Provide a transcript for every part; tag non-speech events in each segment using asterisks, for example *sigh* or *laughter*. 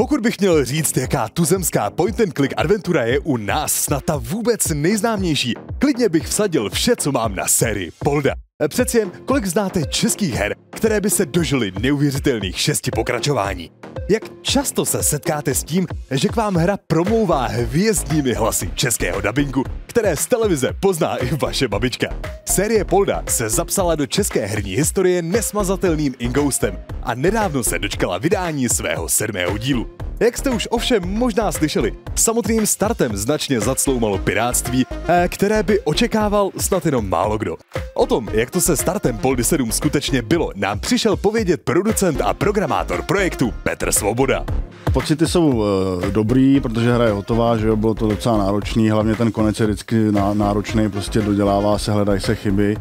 Pokud bych měl říct, jaká tuzemská point and click adventura je u nás snad ta vůbec nejznámější, klidně bych vsadil vše, co mám na sérii Polda. Přeci jen, kolik znáte českých her které by se dožily neuvěřitelných šesti pokračování. Jak často se setkáte s tím, že k vám hra promlouvá hvězdnými hlasy českého dabingu, které z televize pozná i vaše babička? Série Polda se zapsala do české herní historie nesmazatelným ingoustem a nedávno se dočkala vydání svého sedmého dílu. Jak jste už ovšem možná slyšeli, samotným startem značně zacloumalo piráctví, eh, které by očekával snad jenom málo kdo. O tom, jak to se startem Poldy 7 skutečně bylo, nám přišel povědět producent a programátor projektu Petr Svoboda. Pocity jsou uh, dobrý, protože hra je hotová, že jo, bylo to docela náročný, hlavně ten konec je vždycky ná, náročný, prostě dodělává se, hledají se chyby.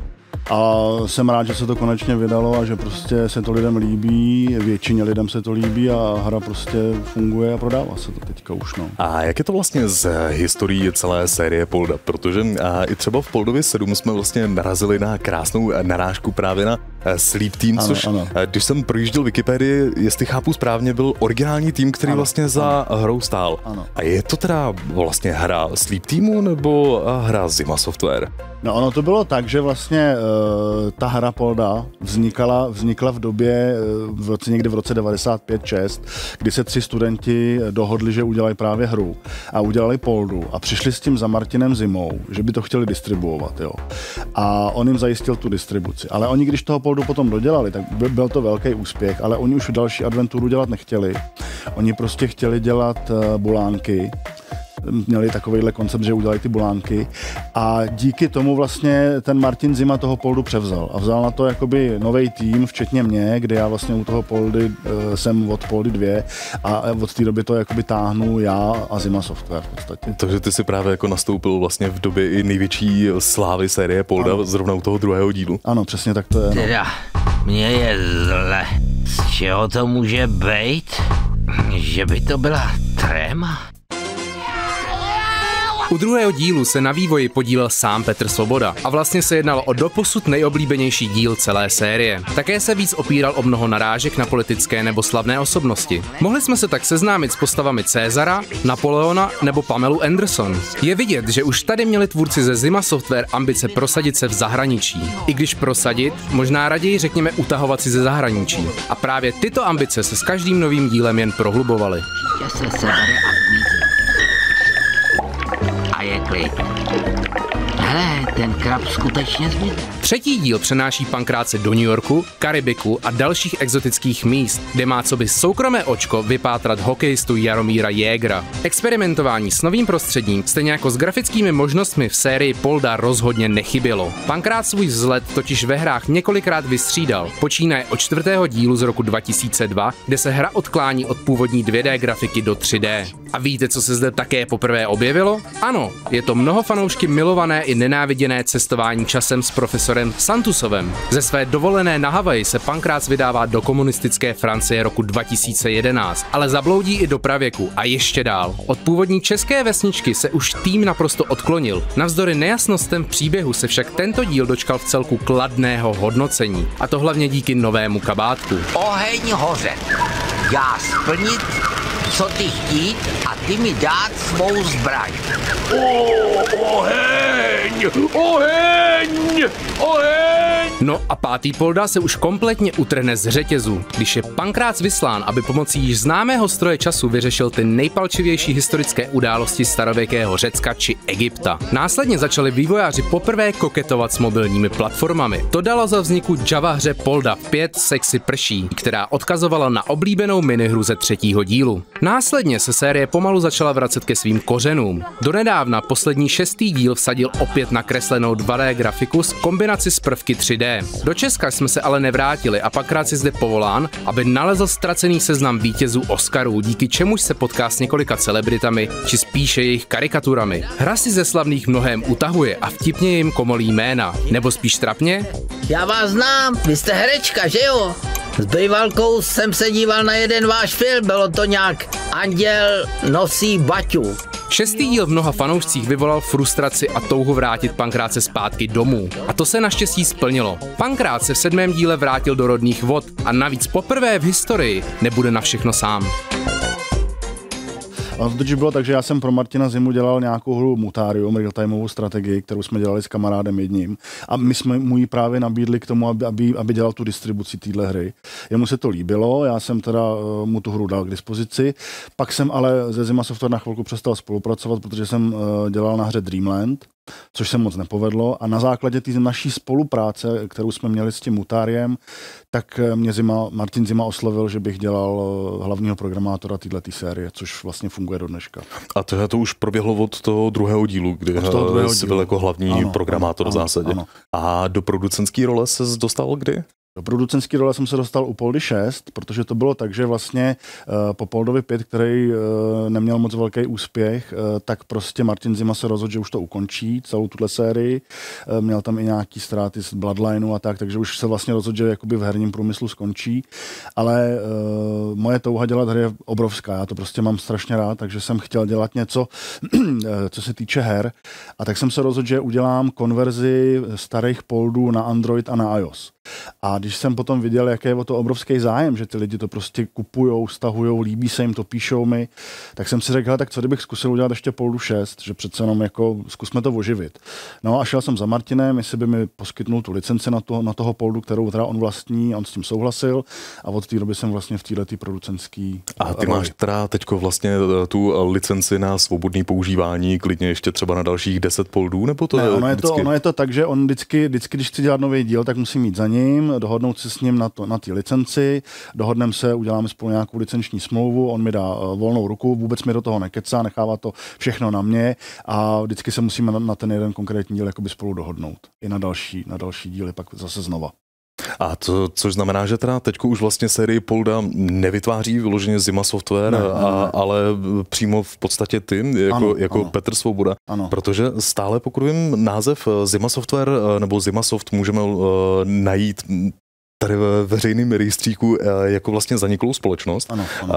A jsem rád, že se to konečně vydalo a že prostě se to lidem líbí, většině lidem se to líbí a hra prostě funguje a prodává se to teďka už. No. A jak je to vlastně z historií celé série Polda? Protože i třeba v Poldovi 7 jsme vlastně narazili na krásnou narážku právě na Eh, Sleep Team, ano, což ano. Eh, když jsem projížděl Wikipedii, jestli chápu správně, byl originální tým, který ano, vlastně za ano. hrou stál. Ano. A je to teda vlastně hra Sleep Teamu nebo eh, hra Zima Software? No ono to bylo tak, že vlastně uh, ta hra Polda vznikala, vznikla v době, uh, v roce, někdy v roce 95-6, kdy se tři studenti dohodli, že udělají právě hru a udělali Poldu a přišli s tím za Martinem Zimou, že by to chtěli distribuovat, jo. A on jim zajistil tu distribuci. Ale oni, když toho Poldu opravdu potom dodělali, tak byl to velký úspěch, ale oni už další adventuru dělat nechtěli. Oni prostě chtěli dělat eh, bulánky, měli takovýhle koncept, že udělali ty bulánky a díky tomu vlastně ten Martin Zima toho poldu převzal a vzal na to jakoby nový tým, včetně mě, kde já vlastně u toho poldy eh, jsem od poldy dvě a od té doby to jakoby táhnu já a Zima Software v podstatě. Takže ty si právě jako nastoupil vlastně v době i největší slávy série Polda ano. zrovna u toho druhého dílu. Ano, přesně tak to je. No. Teda, mě je zle. Z čeho to může být? Že by to byla tréma? U druhého dílu se na vývoji podílel sám Petr Svoboda a vlastně se jednalo o doposud nejoblíbenější díl celé série. Také se víc opíral o mnoho narážek na politické nebo slavné osobnosti. Mohli jsme se tak seznámit s postavami Cezara, Napoleona nebo Pamelu Anderson. Je vidět, že už tady měli tvůrci ze Zima Software ambice prosadit se v zahraničí. I když prosadit, možná raději řekněme utahovat si ze zahraničí. A právě tyto ambice se s každým novým dílem jen prohlubovaly. Wait. Hele, ten krab skutečně zmizel. Třetí díl přenáší pankráce do New Yorku, Karibiku a dalších exotických míst, kde má co by soukromé očko vypátrat hokejistu Jaromíra Jégra. Experimentování s novým prostředím, stejně jako s grafickými možnostmi v sérii Polda rozhodně nechybělo. Pankrát svůj vzhled totiž ve hrách několikrát vystřídal, počínaje od čtvrtého dílu z roku 2002, kde se hra odklání od původní 2D grafiky do 3D. A víte, co se zde také poprvé objevilo? Ano, je to mnoho fanoušky milované i nenáviděné cestování časem s profesorem Santusovem. Ze své dovolené na Havaji se Pankrác vydává do komunistické Francie roku 2011, ale zabloudí i do pravěku a ještě dál. Od původní české vesničky se už tým naprosto odklonil. Navzdory nejasnostem příběhu se však tento díl dočkal v celku kladného hodnocení. A to hlavně díky novému kabátku. Oheň hoře. Já splnit co ty chtít a ty mi dát svou zbraň. O, oheň! Oheň! Oheň! No a pátý polda se už kompletně utrhne z řetězu, když je Pankrác vyslán, aby pomocí již známého stroje času vyřešil ty nejpalčivější historické události starověkého Řecka či Egypta. Následně začali vývojáři poprvé koketovat s mobilními platformami. To dalo za vzniku Java hře Polda 5 Sexy prší, která odkazovala na oblíbenou minihru ze třetího dílu. Následně se série pomalu začala vracet ke svým kořenům. Donedávna poslední šestý díl vsadil opět nakreslenou 2D grafiku s kombinaci z prvky 3D. Do Česka jsme se ale nevrátili a pak rád si zde povolán, aby nalezl ztracený seznam vítězů Oscarů, díky čemuž se potká s několika celebritami, či spíše jejich karikaturami. Hra si ze slavných mnohem utahuje a vtipně jim komolí jména, nebo spíš trapně? Já vás znám, vy jste herečka, že jo? S bývalkou jsem se díval na jeden váš film, bylo to nějak Anděl nosí baťu. Šestý díl v mnoha fanoušcích vyvolal frustraci a touhu vrátit Pankráce zpátky domů. A to se naštěstí splnilo. Pankrát se v sedmém díle vrátil do rodných vod a navíc poprvé v historii nebude na všechno sám. Ale to bylo tak, že já jsem pro Martina Zimu dělal nějakou hru Mutarium, real-timeovou strategii, kterou jsme dělali s kamarádem jedním. A my jsme mu ji právě nabídli k tomu, aby, aby, aby dělal tu distribuci téhle hry. Jemu se to líbilo, já jsem teda eh, mu tu hru dal k dispozici. Pak jsem ale ze Zima Software na chvilku přestal spolupracovat, protože jsem eh, dělal na hře Dreamland což se moc nepovedlo. A na základě té naší spolupráce, kterou jsme měli s tím Mutáriem, tak eh, mě Zima, Martin Zima oslovil, že bych dělal eh, hlavního programátora této série, což vlastně funguje do dneška. A tohle to už proběhlo od toho druhého dílu, kdy toho druhého jsi dílu. byl jako hlavní ano, programátor ano, v zásadě. Ano, ano. A do producentské role se dostal kdy? Do producentské role jsem se dostal u Poldy 6, protože to bylo tak, že vlastně uh, po Poldovi 5, který uh, neměl moc velký úspěch, uh, tak prostě Martin Zima se rozhodl, že už to ukončí, celou tuhle sérii. Uh, měl tam i nějaký ztráty z Bloodlineu a tak, takže už se vlastně rozhodl, že jakoby v herním průmyslu skončí. Ale uh, moje touha dělat hry je obrovská, já to prostě mám strašně rád, takže jsem chtěl dělat něco, *clears throat* co se týče her. A tak jsem se rozhodl, že udělám konverzi starých Poldů na Android a na iOS. A když jsem potom viděl, jaký je o to obrovský zájem, že ty lidi to prostě kupujou, stahujou, líbí se jim to, píšou mi, tak jsem si řekl, tak co kdybych zkusil udělat ještě půl šest, že přece jenom jako zkusme to oživit. No a šel jsem za Martinem, jestli by mi poskytnul tu licenci na, toho, na toho poldu, kterou teda on vlastní, on s tím souhlasil a od té doby jsem vlastně v této producenský. A ty roli. máš teda teď vlastně eh, tu eh, licenci na svobodné používání, klidně ještě třeba na dalších 10 poldů, nebo to ne, ono je, vždycky... je to, ono je to tak, že on vždycky, vždycky, když chci dělat nový díl, tak musím mít za ním, dohodnout dohodnout se s ním na, to, na té licenci, dohodneme se, uděláme spolu nějakou licenční smlouvu, on mi dá eh, volnou ruku, vůbec mi do toho nekecá, nechává to všechno na mě a vždycky se musíme na, na ten jeden konkrétní díl jakoby spolu dohodnout. I na další, na další díly pak zase znova. A to, což znamená, že teda teď už vlastně sérii Polda nevytváří vyloženě Zima Software, ne, ne, ne. A, ale přímo v podstatě ty, jako, ano, jako ano. Petr Svoboda. Ano. Protože stále, pokud vím, název eh, Zima Software eh, nebo Zima Soft můžeme uh, najít tady ve veřejným rejstříku eh, jako vlastně zaniklou společnost, ano, ano.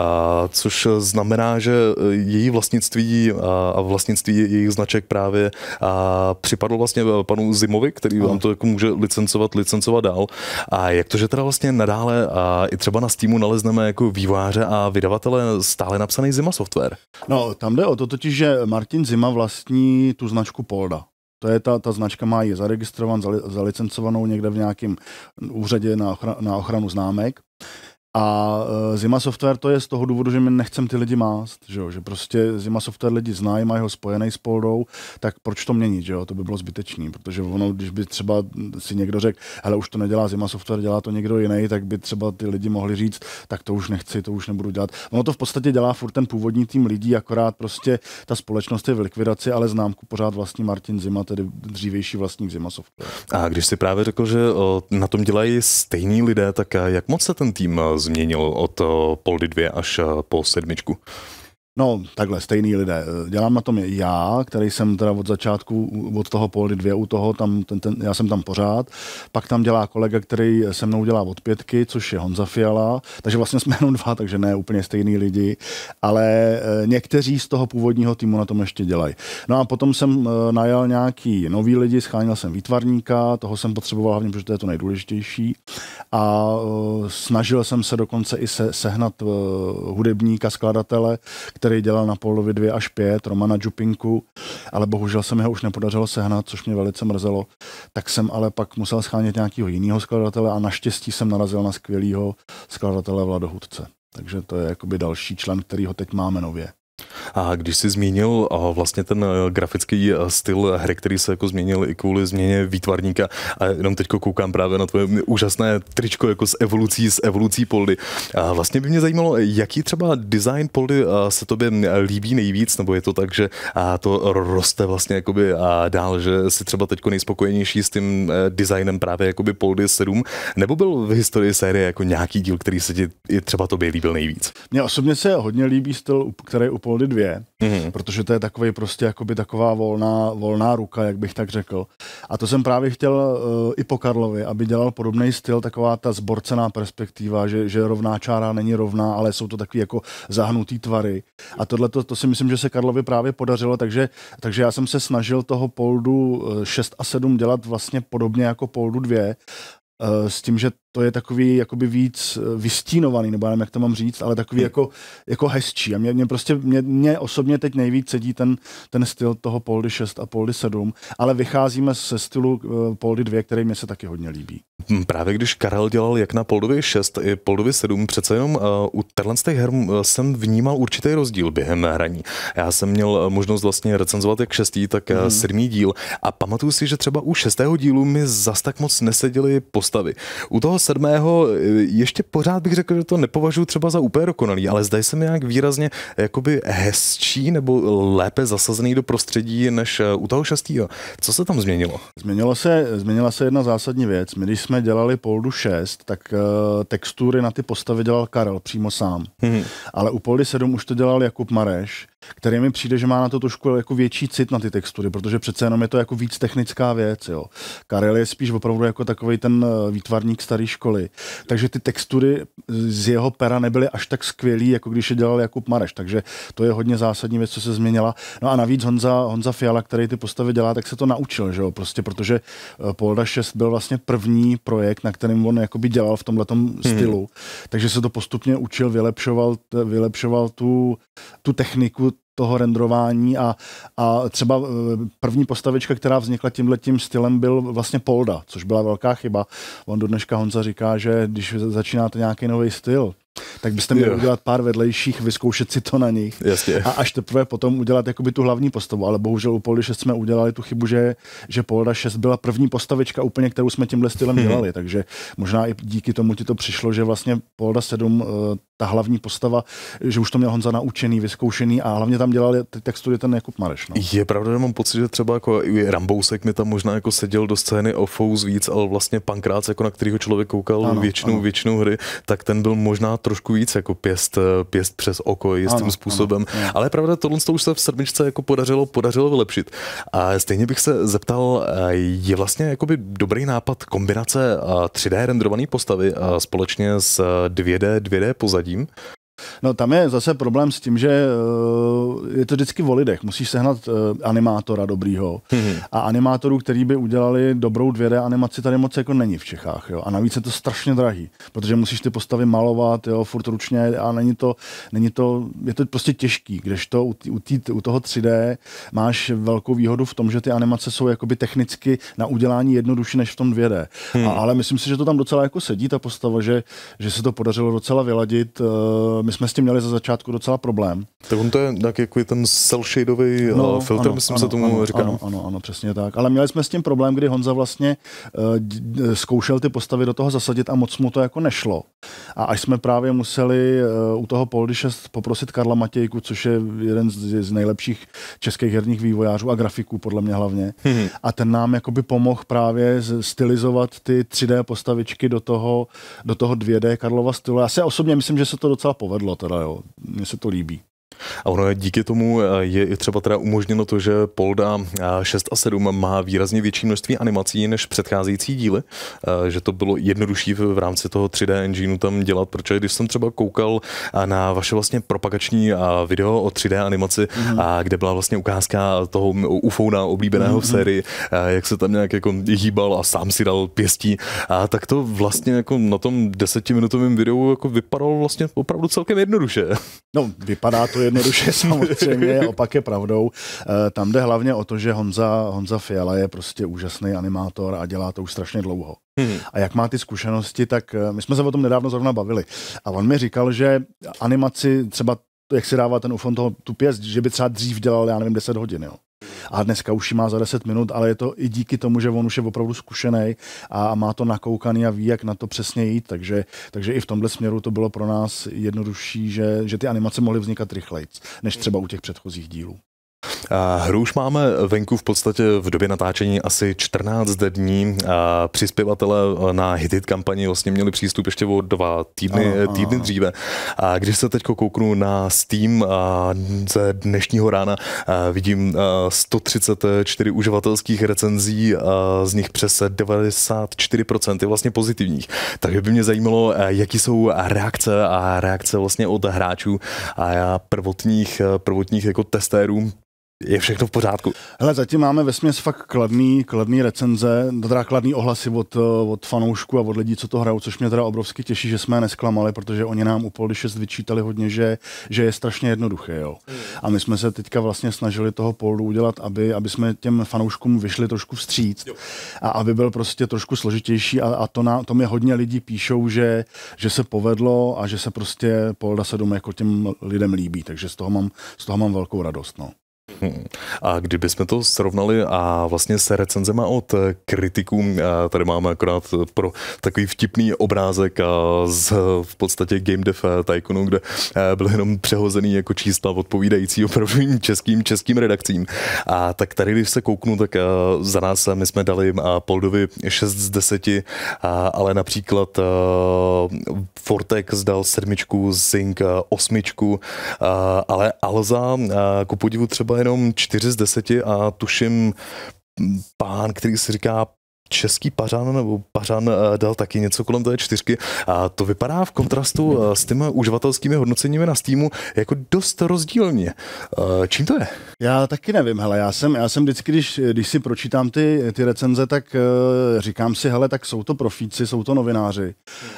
což znamená, že eh, její vlastnictví a vlastnictví jejich značek právě a připadlo vlastně eh, panu Zimovi, který ano. vám to jako může licencovat, licencovat dál. A jak to, že teda vlastně nadále a i třeba na Steamu nalezneme jako výváře a vydavatele stále napsaný Zima Software? No, tam jde o to totiž, že Martin Zima vlastní tu značku Polda. To je ta, ta značka má je zaregistrovan, zali, zalicencovanou někde v nějakém úřadě na, ochra, na ochranu známek. Uh, a eh, Zima Software to je z toho důvodu, že my nechcem ty lidi mást, že, jo? že prostě Zima Software lidi znají, mají ho spojený s Poldou, tak proč to měnit, že jo? to by bylo zbytečný, protože ono, když by třeba si někdo řekl, hele už to nedělá Zima Software, dělá to někdo jiný, tak by třeba ty lidi mohli říct, tak to už nechci, to už nebudu dělat. Ono to v podstatě dělá furt ten původní tým lidí, akorát prostě ta společnost je v likvidaci, ale známku pořád vlastní Martin Zima, tedy dřívější vlastník Zima Software. A když si právě řekl, že eh, na tom dělají stejní lidé, tak eh, jak moc se ten tým změnil od eh, Poldy 2 až eh, po sedmičku. No, takhle, stejný lidé. Dělám na tom já, který jsem teda od začátku, od toho poli dvě u toho, tam, ten, ten, já jsem tam pořád. Pak tam dělá kolega, který se mnou dělá od pětky, což je Honza Fiala. Takže vlastně jsme jenom dva, takže ne úplně stejný lidi. Ale eh, někteří z toho původního týmu na tom ještě dělají. No a potom jsem eh, najal nějaký nový lidi, schánil jsem výtvarníka, toho jsem potřeboval hlavně, protože to je to nejdůležitější. A eh, snažil jsem se dokonce i se, sehnat hudebníka, skladatele, který který dělal na polovi 2 až 5, Romana Džupinku, ale bohužel se mi ho už nepodařilo sehnat, což mě velice mrzelo. Tak jsem ale pak musel schánět nějakého jiného skladatele a naštěstí jsem narazil na skvělého skladatele Vladohudce. Takže to je jakoby další člen, který ho teď máme nově. A když jsi zmínil vlastně ten e, grafický e, styl hry, který se jako změnil i kvůli změně výtvarníka, a jenom teď koukám právě na tvoje úžasné tričko jako s evolucí, s evolucí Poldy. A vlastně by mě zajímalo, jaký třeba design Poldy e, se tobě líbí nejvíc, nebo je to tak, že to roste vlastně jakoby dál, že si třeba teď nejspokojenější s tím designem právě jakoby Poldy 7, nebo byl v historii série jako nějaký díl, který se ti třeba tobě líbil nejvíc? Mně osobně se hodně líbí styl, který u Poldy dvě, mm-hmm. protože to je takový prostě jakoby taková volná, volná ruka, jak bych tak řekl. A to jsem právě chtěl uh, i po Karlovi, aby dělal podobný styl, taková ta zborcená perspektiva, že, že rovná čára není rovná, ale jsou to takový jako zahnutý tvary. A tohle to, to si myslím, že se Karlovi právě podařilo, takže, takže já jsem se snažil toho poldu 6 eh, a 7 dělat vlastně podobně jako poldu 2, eh, s tím, že to je takový jakoby víc eh, vystínovaný, nebo já nevím, jak to mám říct, ale takový jako, jako hezčí. A mě, mě prostě, mě, mě osobně teď nejvíc sedí ten, ten styl toho Poldy 6 a Poldy 7, ale vycházíme ze stylu eh, Poldy 2, který mě se taky hodně líbí. Hm, právě když Karel dělal jak na Poldovi 6 i Poldovi 7, přece jenom uh, u těch her jsem vnímal určitý rozdíl během hraní. Já jsem měl možnost vlastně recenzovat jak šestý, tak mm-hmm. sedmý díl a pamatuju si, že třeba u šestého dílu mi zas tak moc neseděly postavy. U toho sedmého eh, ještě pořád bych řekl, že to nepovažuji třeba za úplně dokonalý, ale zdají se mi nějak výrazně eh, jakoby hezčí nebo lépe zasazený do prostředí než eh, u toho 6. Co se tam změnilo? Změnilo se, změnila se jedna zásadní věc. My, když jsme dělali Poldu 6, tak textury na ty postavy dělal Karel přímo sám. Hmm. Ale u Poldy 7 už to dělal Jakub Mareš který mi přijde, že má na to trošku jako větší cit na ty textury, protože přece jenom je to jako víc technická věc. Jo. Karel je spíš opravdu jako takový ten eh, výtvarník staré školy. Takže ty textury z jeho pera nebyly až tak skvělý, jako když je dělal Jakub Mareš. Takže to je hodně zásadní věc, co se změnila. No a navíc Honza, Honza Fiala, který ty postavy dělá, tak se to naučil, že jo? Prostě protože eh, Polda 6 byl vlastně první projekt, na kterém on jakoby dělal v tomhle hmm. stylu. Takže se to postupně učil, vylepšoval, vylepšoval tu, tu techniku toho rendrování a, a třeba e, první postavička, která vznikla tímhle tím stylem, byl vlastně Polda, což byla velká chyba. On do dneška Honza říká, že když začínáte nějaký nový styl, tak byste měli udělat pár vedlejších, vyzkoušet si to na nich Jasně. a až teprve potom udělat jakoby tu hlavní postavu. Ale bohužel u Poli 6 jsme udělali tu chybu, že, že Polda 6 byla první postavička úplně, kterou jsme tímhle stylem mhm. dělali, takže možná i díky tomu ti to přišlo, že vlastně Polda 7 eh, ta hlavní postava, že už to měl Honza naučený, vyzkoušený a hlavně tam dělal textury ten Jakub Mareš. No. Je pravda, že mám pocit, že třeba jako Rambousek mi tam možná jako seděl do scény o víc, ale vlastně Pankrác, jako na kterého člověk koukal ano, většinou, ano. většinou hry, tak ten byl možná trošku víc jako pěst, pěst přes oko jistým ano, způsobem. Ano, ano. Ale pravda, tohle to už se v sedmičce jako podařilo, podařilo vylepšit. A stejně bych se zeptal, je vlastně jakoby dobrý nápad kombinace 3D eh, renderované postavy eh, společně s 2D, eh, 2D pozadím, No tam je zase problém s tím, že eh, je to vždycky o lidech. Musíš sehnat eh, animátora dobrýho. Mm-hmm. A animátorů, který by udělali dobrou 2D animaci, tady moc jako není v Čechách. Jo? A navíc je to strašně drahý, protože musíš ty postavy malovat, jo, furt ručně a není to, není to, je to prostě těžký, kdežto u, tý, u, tý, u toho 3D máš velkou výhodu v tom, že ty animace jsou jakoby technicky na udělání jednodušší než v tom 2D. Hmm. A, ale myslím si, že to tam docela jako sedí ta postava, že, že se to podařilo docela vyladit eh, my jsme s tím měli za začátku docela problém. Tak on to je nějaký jako ten cel-shadový eh, no, filtr, ano, myslím ano, se tomu ano, říkal. Ano, ano, ano, přesně tak. Ale měli jsme s tím problém, kdy Honza vlastně uh, zkoušel ty postavy do toho zasadit a moc mu to jako nešlo. A až jsme právě museli uh, u toho Poldyše poprosit Karla Matějku, což je jeden z, z nejlepších českých herních vývojářů a grafiků, podle mě hlavně. Hmm. A ten nám jakoby pomohl právě stylizovat ty 3D postavičky do toho, do toho 2D Karlova stylu. Já si osobně myslím, že se to docela povedlo povedlo teda, jo. Mně se to líbí. A ono díky tomu eh, je i třeba teda umožněno to, že Polda 6 eh, a 7 má výrazně větší množství animací než předcházející díly, eh, že to bylo jednodušší v rámci toho 3D engineu tam dělat, protože když jsem třeba koukal na vaše vlastně propagační video o 3D animaci, mm-hmm. kde byla vlastně ukázka toho ufouna oblíbeného mm-hmm. v mhm. sérii, jak se tam nějak jako hýbal a sám si dal pěstí, a tak to vlastně jako na tom desetiminutovém videu jako vypadalo vlastně opravdu celkem jednoduše. No, vypadá to to jednoduše *laughs* samozřejmě, opak je pravdou. Eh, tam jde hlavně o to, že Honza, Honza Fiala je prostě úžasný animátor a dělá to už strašně dlouho. Hmm. A jak má ty zkušenosti, tak eh, my jsme se o tom nedávno zrovna bavili. A on mi říkal, že animaci třeba jak si dává ten ufon toho, tu pěst, že by třeba dřív dělal, já nevím, 10 hodin. Jo. A dneska už ji má za 10 minut, ale je to i díky tomu, že on už je opravdu zkušený a má to nakoukaný a ví, jak na to přesně jít. Takže, takže i v tomhle směru to bylo pro nás jednodušší, že, že ty animace mohly vznikat rychleji, než třeba u těch předchozích dílů. Hru už máme venku v podstatě v době natáčení asi 14 dní. Přispěvatele na Hitit kampani vlastně měli přístup ještě o dva týdny, ano, týdny dříve. A když se teď kouknu na Steam ze dnešního rána, vidím 134 uživatelských recenzí, z nich přes 94% je vlastně pozitivních. Takže by mě zajímalo, jaký jsou reakce a reakce vlastně od hráčů a prvotních, prvotních jako testérů je všechno v pořádku. Hele, zatím máme ve směs fakt kladný, kladný recenze, teda kladný ohlasy od, od fanoušků a od lidí, co to hrajou, což mě teda obrovsky těší, že jsme je nesklamali, protože oni nám u Poli 6 vyčítali hodně, že, že je strašně jednoduché. Jo. Hmm. A my jsme se teďka vlastně snažili toho Poldu udělat, aby, aby jsme těm fanouškům vyšli trošku vstříc a aby byl prostě trošku složitější a, a to, na, to mi hodně lidí píšou, že, že se povedlo a že se prostě Polda 7 jako těm lidem líbí, takže z toho mám, z toho mám velkou radost. No. Hmm. A kdybychom to srovnali a vlastně se recenzema od kritiků, tady máme akorát pro takový vtipný obrázek z v podstatě Game Dev eh, Tycoonu, kde eh, byl jenom přehozený jako čísla odpovídající opravdu *laughs* českým, českým redakcím. A tak tady, když se kouknu, tak eh, za nás my jsme dali Poldovi 6 z 10, ale například Fortex dal sedmičku, Zink osmičku, ale Alza ku podivu třeba jenom jenom 4 z 10 a tuším pán, který se říká český pařan nebo pařan eh, dal taky něco kolem té čtyřky. A to vypadá v kontrastu eh, s těmi uživatelskými hodnoceními na Steamu jako dost rozdílně. Eh, čím to je? Já taky nevím, hele, já jsem, já jsem vždycky, když, když si pročítám ty, ty recenze, tak říkám si, hele, tak jsou to profíci, jsou to novináři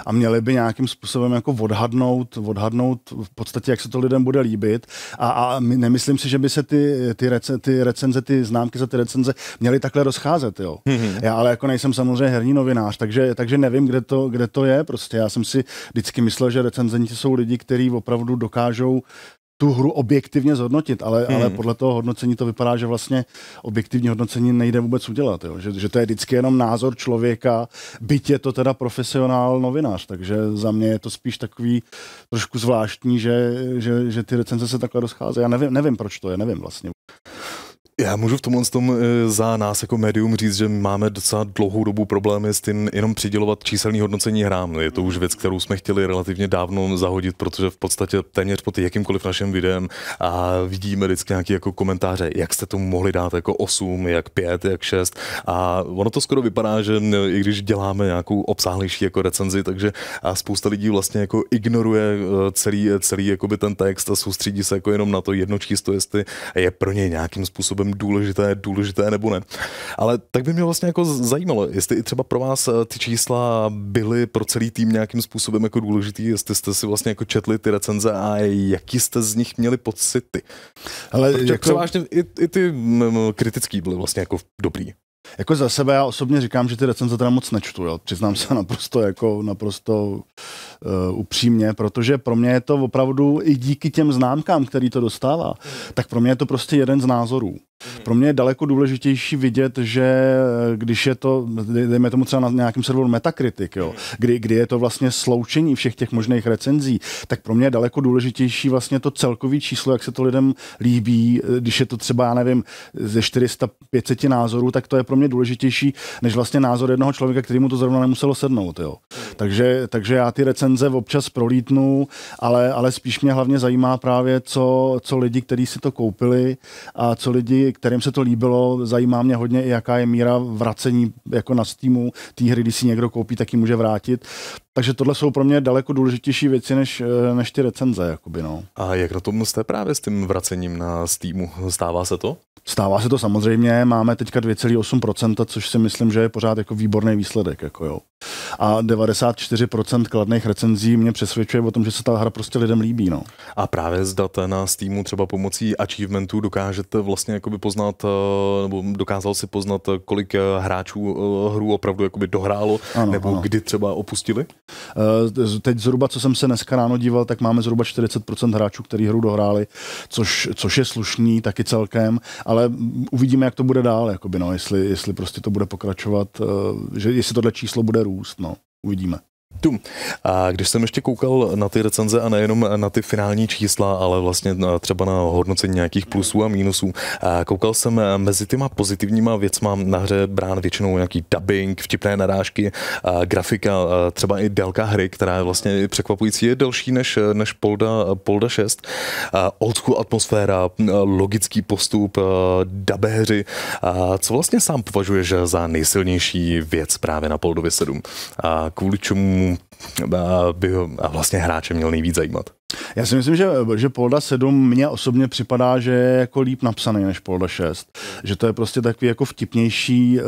a měli by nějakým způsobem jako odhadnout, odhadnout v podstatě, jak se to lidem bude líbit a, a nemyslím si, že by se ty, ty, rece, ty recenze, ty známky za ty recenze měly takhle rozcházet, jo. Mm-hmm. Já ale jako nejsem samozřejmě herní novinář, takže, takže nevím, kde to, kde to je. Prostě já jsem si vždycky myslel, že recenzenti jsou lidi, kteří opravdu dokážou tu hru objektivně zhodnotit, ale, hmm. ale podle toho hodnocení to vypadá, že vlastně objektivní hodnocení nejde vůbec udělat, jo? Že, že to je vždycky jenom názor člověka, byť je to teda profesionál novinář, takže za mě je to spíš takový trošku zvláštní, že, že, že ty recenze se takhle rozcházejí. Já nevím, nevím, proč to je, nevím vlastně. Já můžu v tomhle tom eh, za nás jako médium říct, že máme docela dlouhou dobu problémy s tím jenom přidělovat číselný hodnocení hrám. Je to už věc, kterou jsme chtěli relativně dávno zahodit, protože v podstatě téměř pod jakýmkoliv našem videem a vidíme vždycky nějaké jako komentáře, jak jste tomu mohli dát jako 8, jak 5, jak 6 a ono to skoro vypadá, že i když děláme nějakou obsáhlejší jako recenzi, takže a spousta lidí vlastně jako ignoruje eh, celý, celý jakoby ten text a soustředí se jako jenom na to jedno číslo, jestli je pro ně nějakým způsobem důležité, důležité nebo ne. Ale tak by mě vlastně jako zajímalo, jestli i třeba pro vás eh, ty čísla byly pro celý tým nějakým způsobem jako důležitý, jestli jste si vlastně jako četli ty recenze a jaký jste z nich měli pocity. Ale jako... převážně i, i ty mm, mm, kritický byly vlastně jako dobrý. Jako za sebe já osobně říkám, že ty recenze teda moc nečtu, jo. přiznám se naprosto jako naprosto uh, upřímně, protože pro mě je to opravdu i díky těm známkám, který to dostává, tak pro mě je to prostě jeden z názorů. Pro mě je daleko důležitější vidět, že eh, když je to, dejme tomu třeba na nějakém serveru Metacritic, jo, kdy, kdy je to vlastně sloučení všech těch možných recenzí, tak pro mě je daleko důležitější vlastně to celkový číslo, jak se to lidem líbí, eh, když je to třeba, já nevím, ze 400-500 názorů, tak to je pro mě důležitější, než vlastně názor jednoho člověka, který mu to zrovna nemuselo sednout. Jo. Takže, takže já ty recenze recenze občas prolítnu, ale, ale spíš mě hlavně zajímá právě, co, co lidi, kteří si to koupili a co lidi, kterým se to líbilo, zajímá mě hodně i jaká je míra vracení jako na Steamu té hry, když si někdo koupí, taky může vrátit. Takže tohle jsou pro mě daleko důležitější věci než, eh, než ty recenze. Jakoby, no. A jak na tom jste právě s tím vracením na Steamu? Stává se to? Stává se to samozřejmě, máme teďka 2,8%, což si myslím, že je pořád jako výborný výsledek. Jako jo. A 94% kladných recenzí mě přesvědčuje o tom, že se ta hra prostě lidem líbí. No. A právě z data na Steamu třeba pomocí achievementů dokážete vlastně jakoby poznat, eh, nebo dokázal si poznat, eh, kolik hráčů hru opravdu jakoby dohrálo, ano, nebo ano. kdy třeba opustili? Eh, teď zhruba, co jsem se dneska ráno díval, tak máme zhruba 40% hráčů, který hru dohráli, což, což je slušný taky celkem, ale uvidíme, jak to bude dál, jakoby, no, jestli, jestli prostě to bude pokračovat, eh, že jestli tohle číslo bude růst, no, uvidíme. Tu. A když jsem ještě koukal na ty recenze a nejenom na ty finální čísla, ale vlastně třeba na hodnocení nějakých plusů a mínusů, koukal jsem e, mezi těma pozitivníma věcma na hře brán většinou nějaký dubbing, vtipné narážky, grafika, třeba i délka hry, která je vlastně překvapující, je delší než, než Polda, Polda 6. Oldku atmosféra, logický postup, dabéři. Co vlastně sám považuješ za nejsilnější věc právě na Poldovi 7? A kvůli čemu komu by ho vlastně hráče měl nejvíc zajímat. Já si myslím, že, že Polda 7 mně osobně připadá, že je jako líp napsaný než Polda 6. Že to je prostě takový jako vtipnější, eh,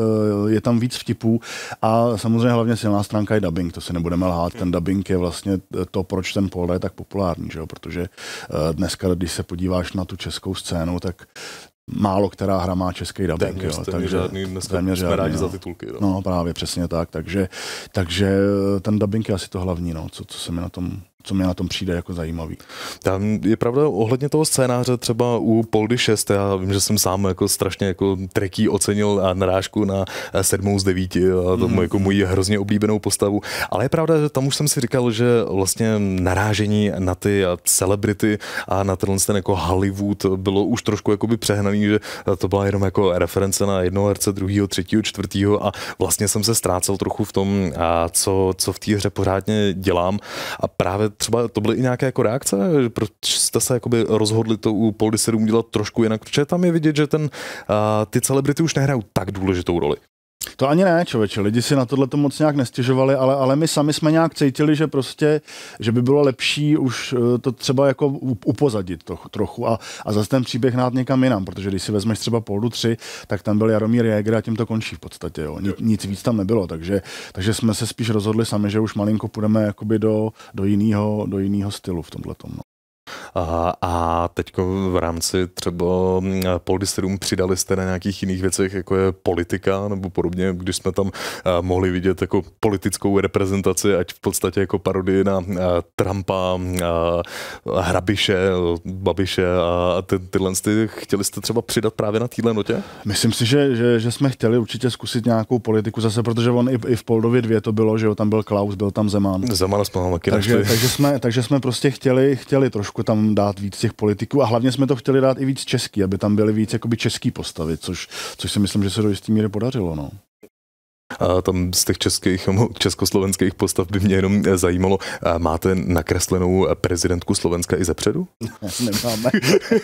je tam víc vtipů a samozřejmě hlavně silná stránka je dubbing, to se nebudeme lhát. Ten dubbing je vlastně to, proč ten Polda je tak populární, že jo? protože eh, dneska, když se podíváš na tu českou scénu, tak málo která hra má český dubbing. Téměř, jo, takže žádný, dneska téměř žádný, rádi no. za titulky. Jo. No právě, přesně tak. Takže, takže ten dubbing je asi to hlavní, no, co, co se mi na tom co mě na tom přijde jako zajímavý. Tam je pravda ohledně toho scénáře třeba u Poldy 6, já vím, že jsem sám jako strašně jako treký ocenil a narážku na eh, sedmou z devíti eh, a to mm. jako můj hrozně oblíbenou postavu, ale je pravda, že tam už jsem si říkal, že vlastně narážení na ty celebrity a na tenhle ten jako Hollywood bylo už trošku jakoby přehnaný, že eh, to byla jenom jako reference na jednoho herce, druhého, třetího, čtvrtého a vlastně jsem se ztrácel trochu v tom, a co, co v té hře pořádně dělám a právě třeba to byly i nějaké jako reakce, proč jste se jakoby rozhodli to u Poldy 7 udělat trošku jinak, protože tam je vidět, že ten, ty celebrity už nehrajou tak důležitou roli. To ani ne, člověče. Lidi si na tohle to moc nějak nestěžovali, ale, ale my sami jsme nějak cítili, že prostě, že by bylo lepší už eh, to třeba jako upozadit to, trochu a, a zase ten příběh nát někam jinam, protože když si vezmeš třeba Poldu 3, tak tam byl Jaromír Jäger a tím to končí v podstatě. Jo. Nic, nic víc tam nebylo, takže, takže jsme se spíš rozhodli sami, že už malinko půjdeme jakoby do, do jiného do jinýho stylu v tomhle tomu. No. A, a teď v rámci třeba mm, Poldisterům přidali jste na nějakých jiných věcech, jako je politika nebo podobně, když jsme tam eh, mohli vidět jako politickou reprezentaci, ať v podstatě jako parodii na eh, Trumpa, eh, Hrabiše, Babiše a ty, tyhle ty chtěli jste třeba přidat právě na téhle notě? Myslím si, že, že, že jsme chtěli určitě zkusit nějakou politiku zase, protože on i, i v Poldově dvě to bylo, že jo, tam byl Klaus, byl tam Zeman. Zeman takže, takže, jsme, takže jsme prostě chtěli, chtěli trošku jako tam dát víc těch politiků a hlavně jsme to chtěli dát i víc český, aby tam byly víc jakoby český postavy, což, což si myslím, že se do jisté míry podařilo. No. A tam z těch českých, československých postav by mě jenom zajímalo, máte nakreslenou prezidentku Slovenska i zepředu? Ne, nemáme.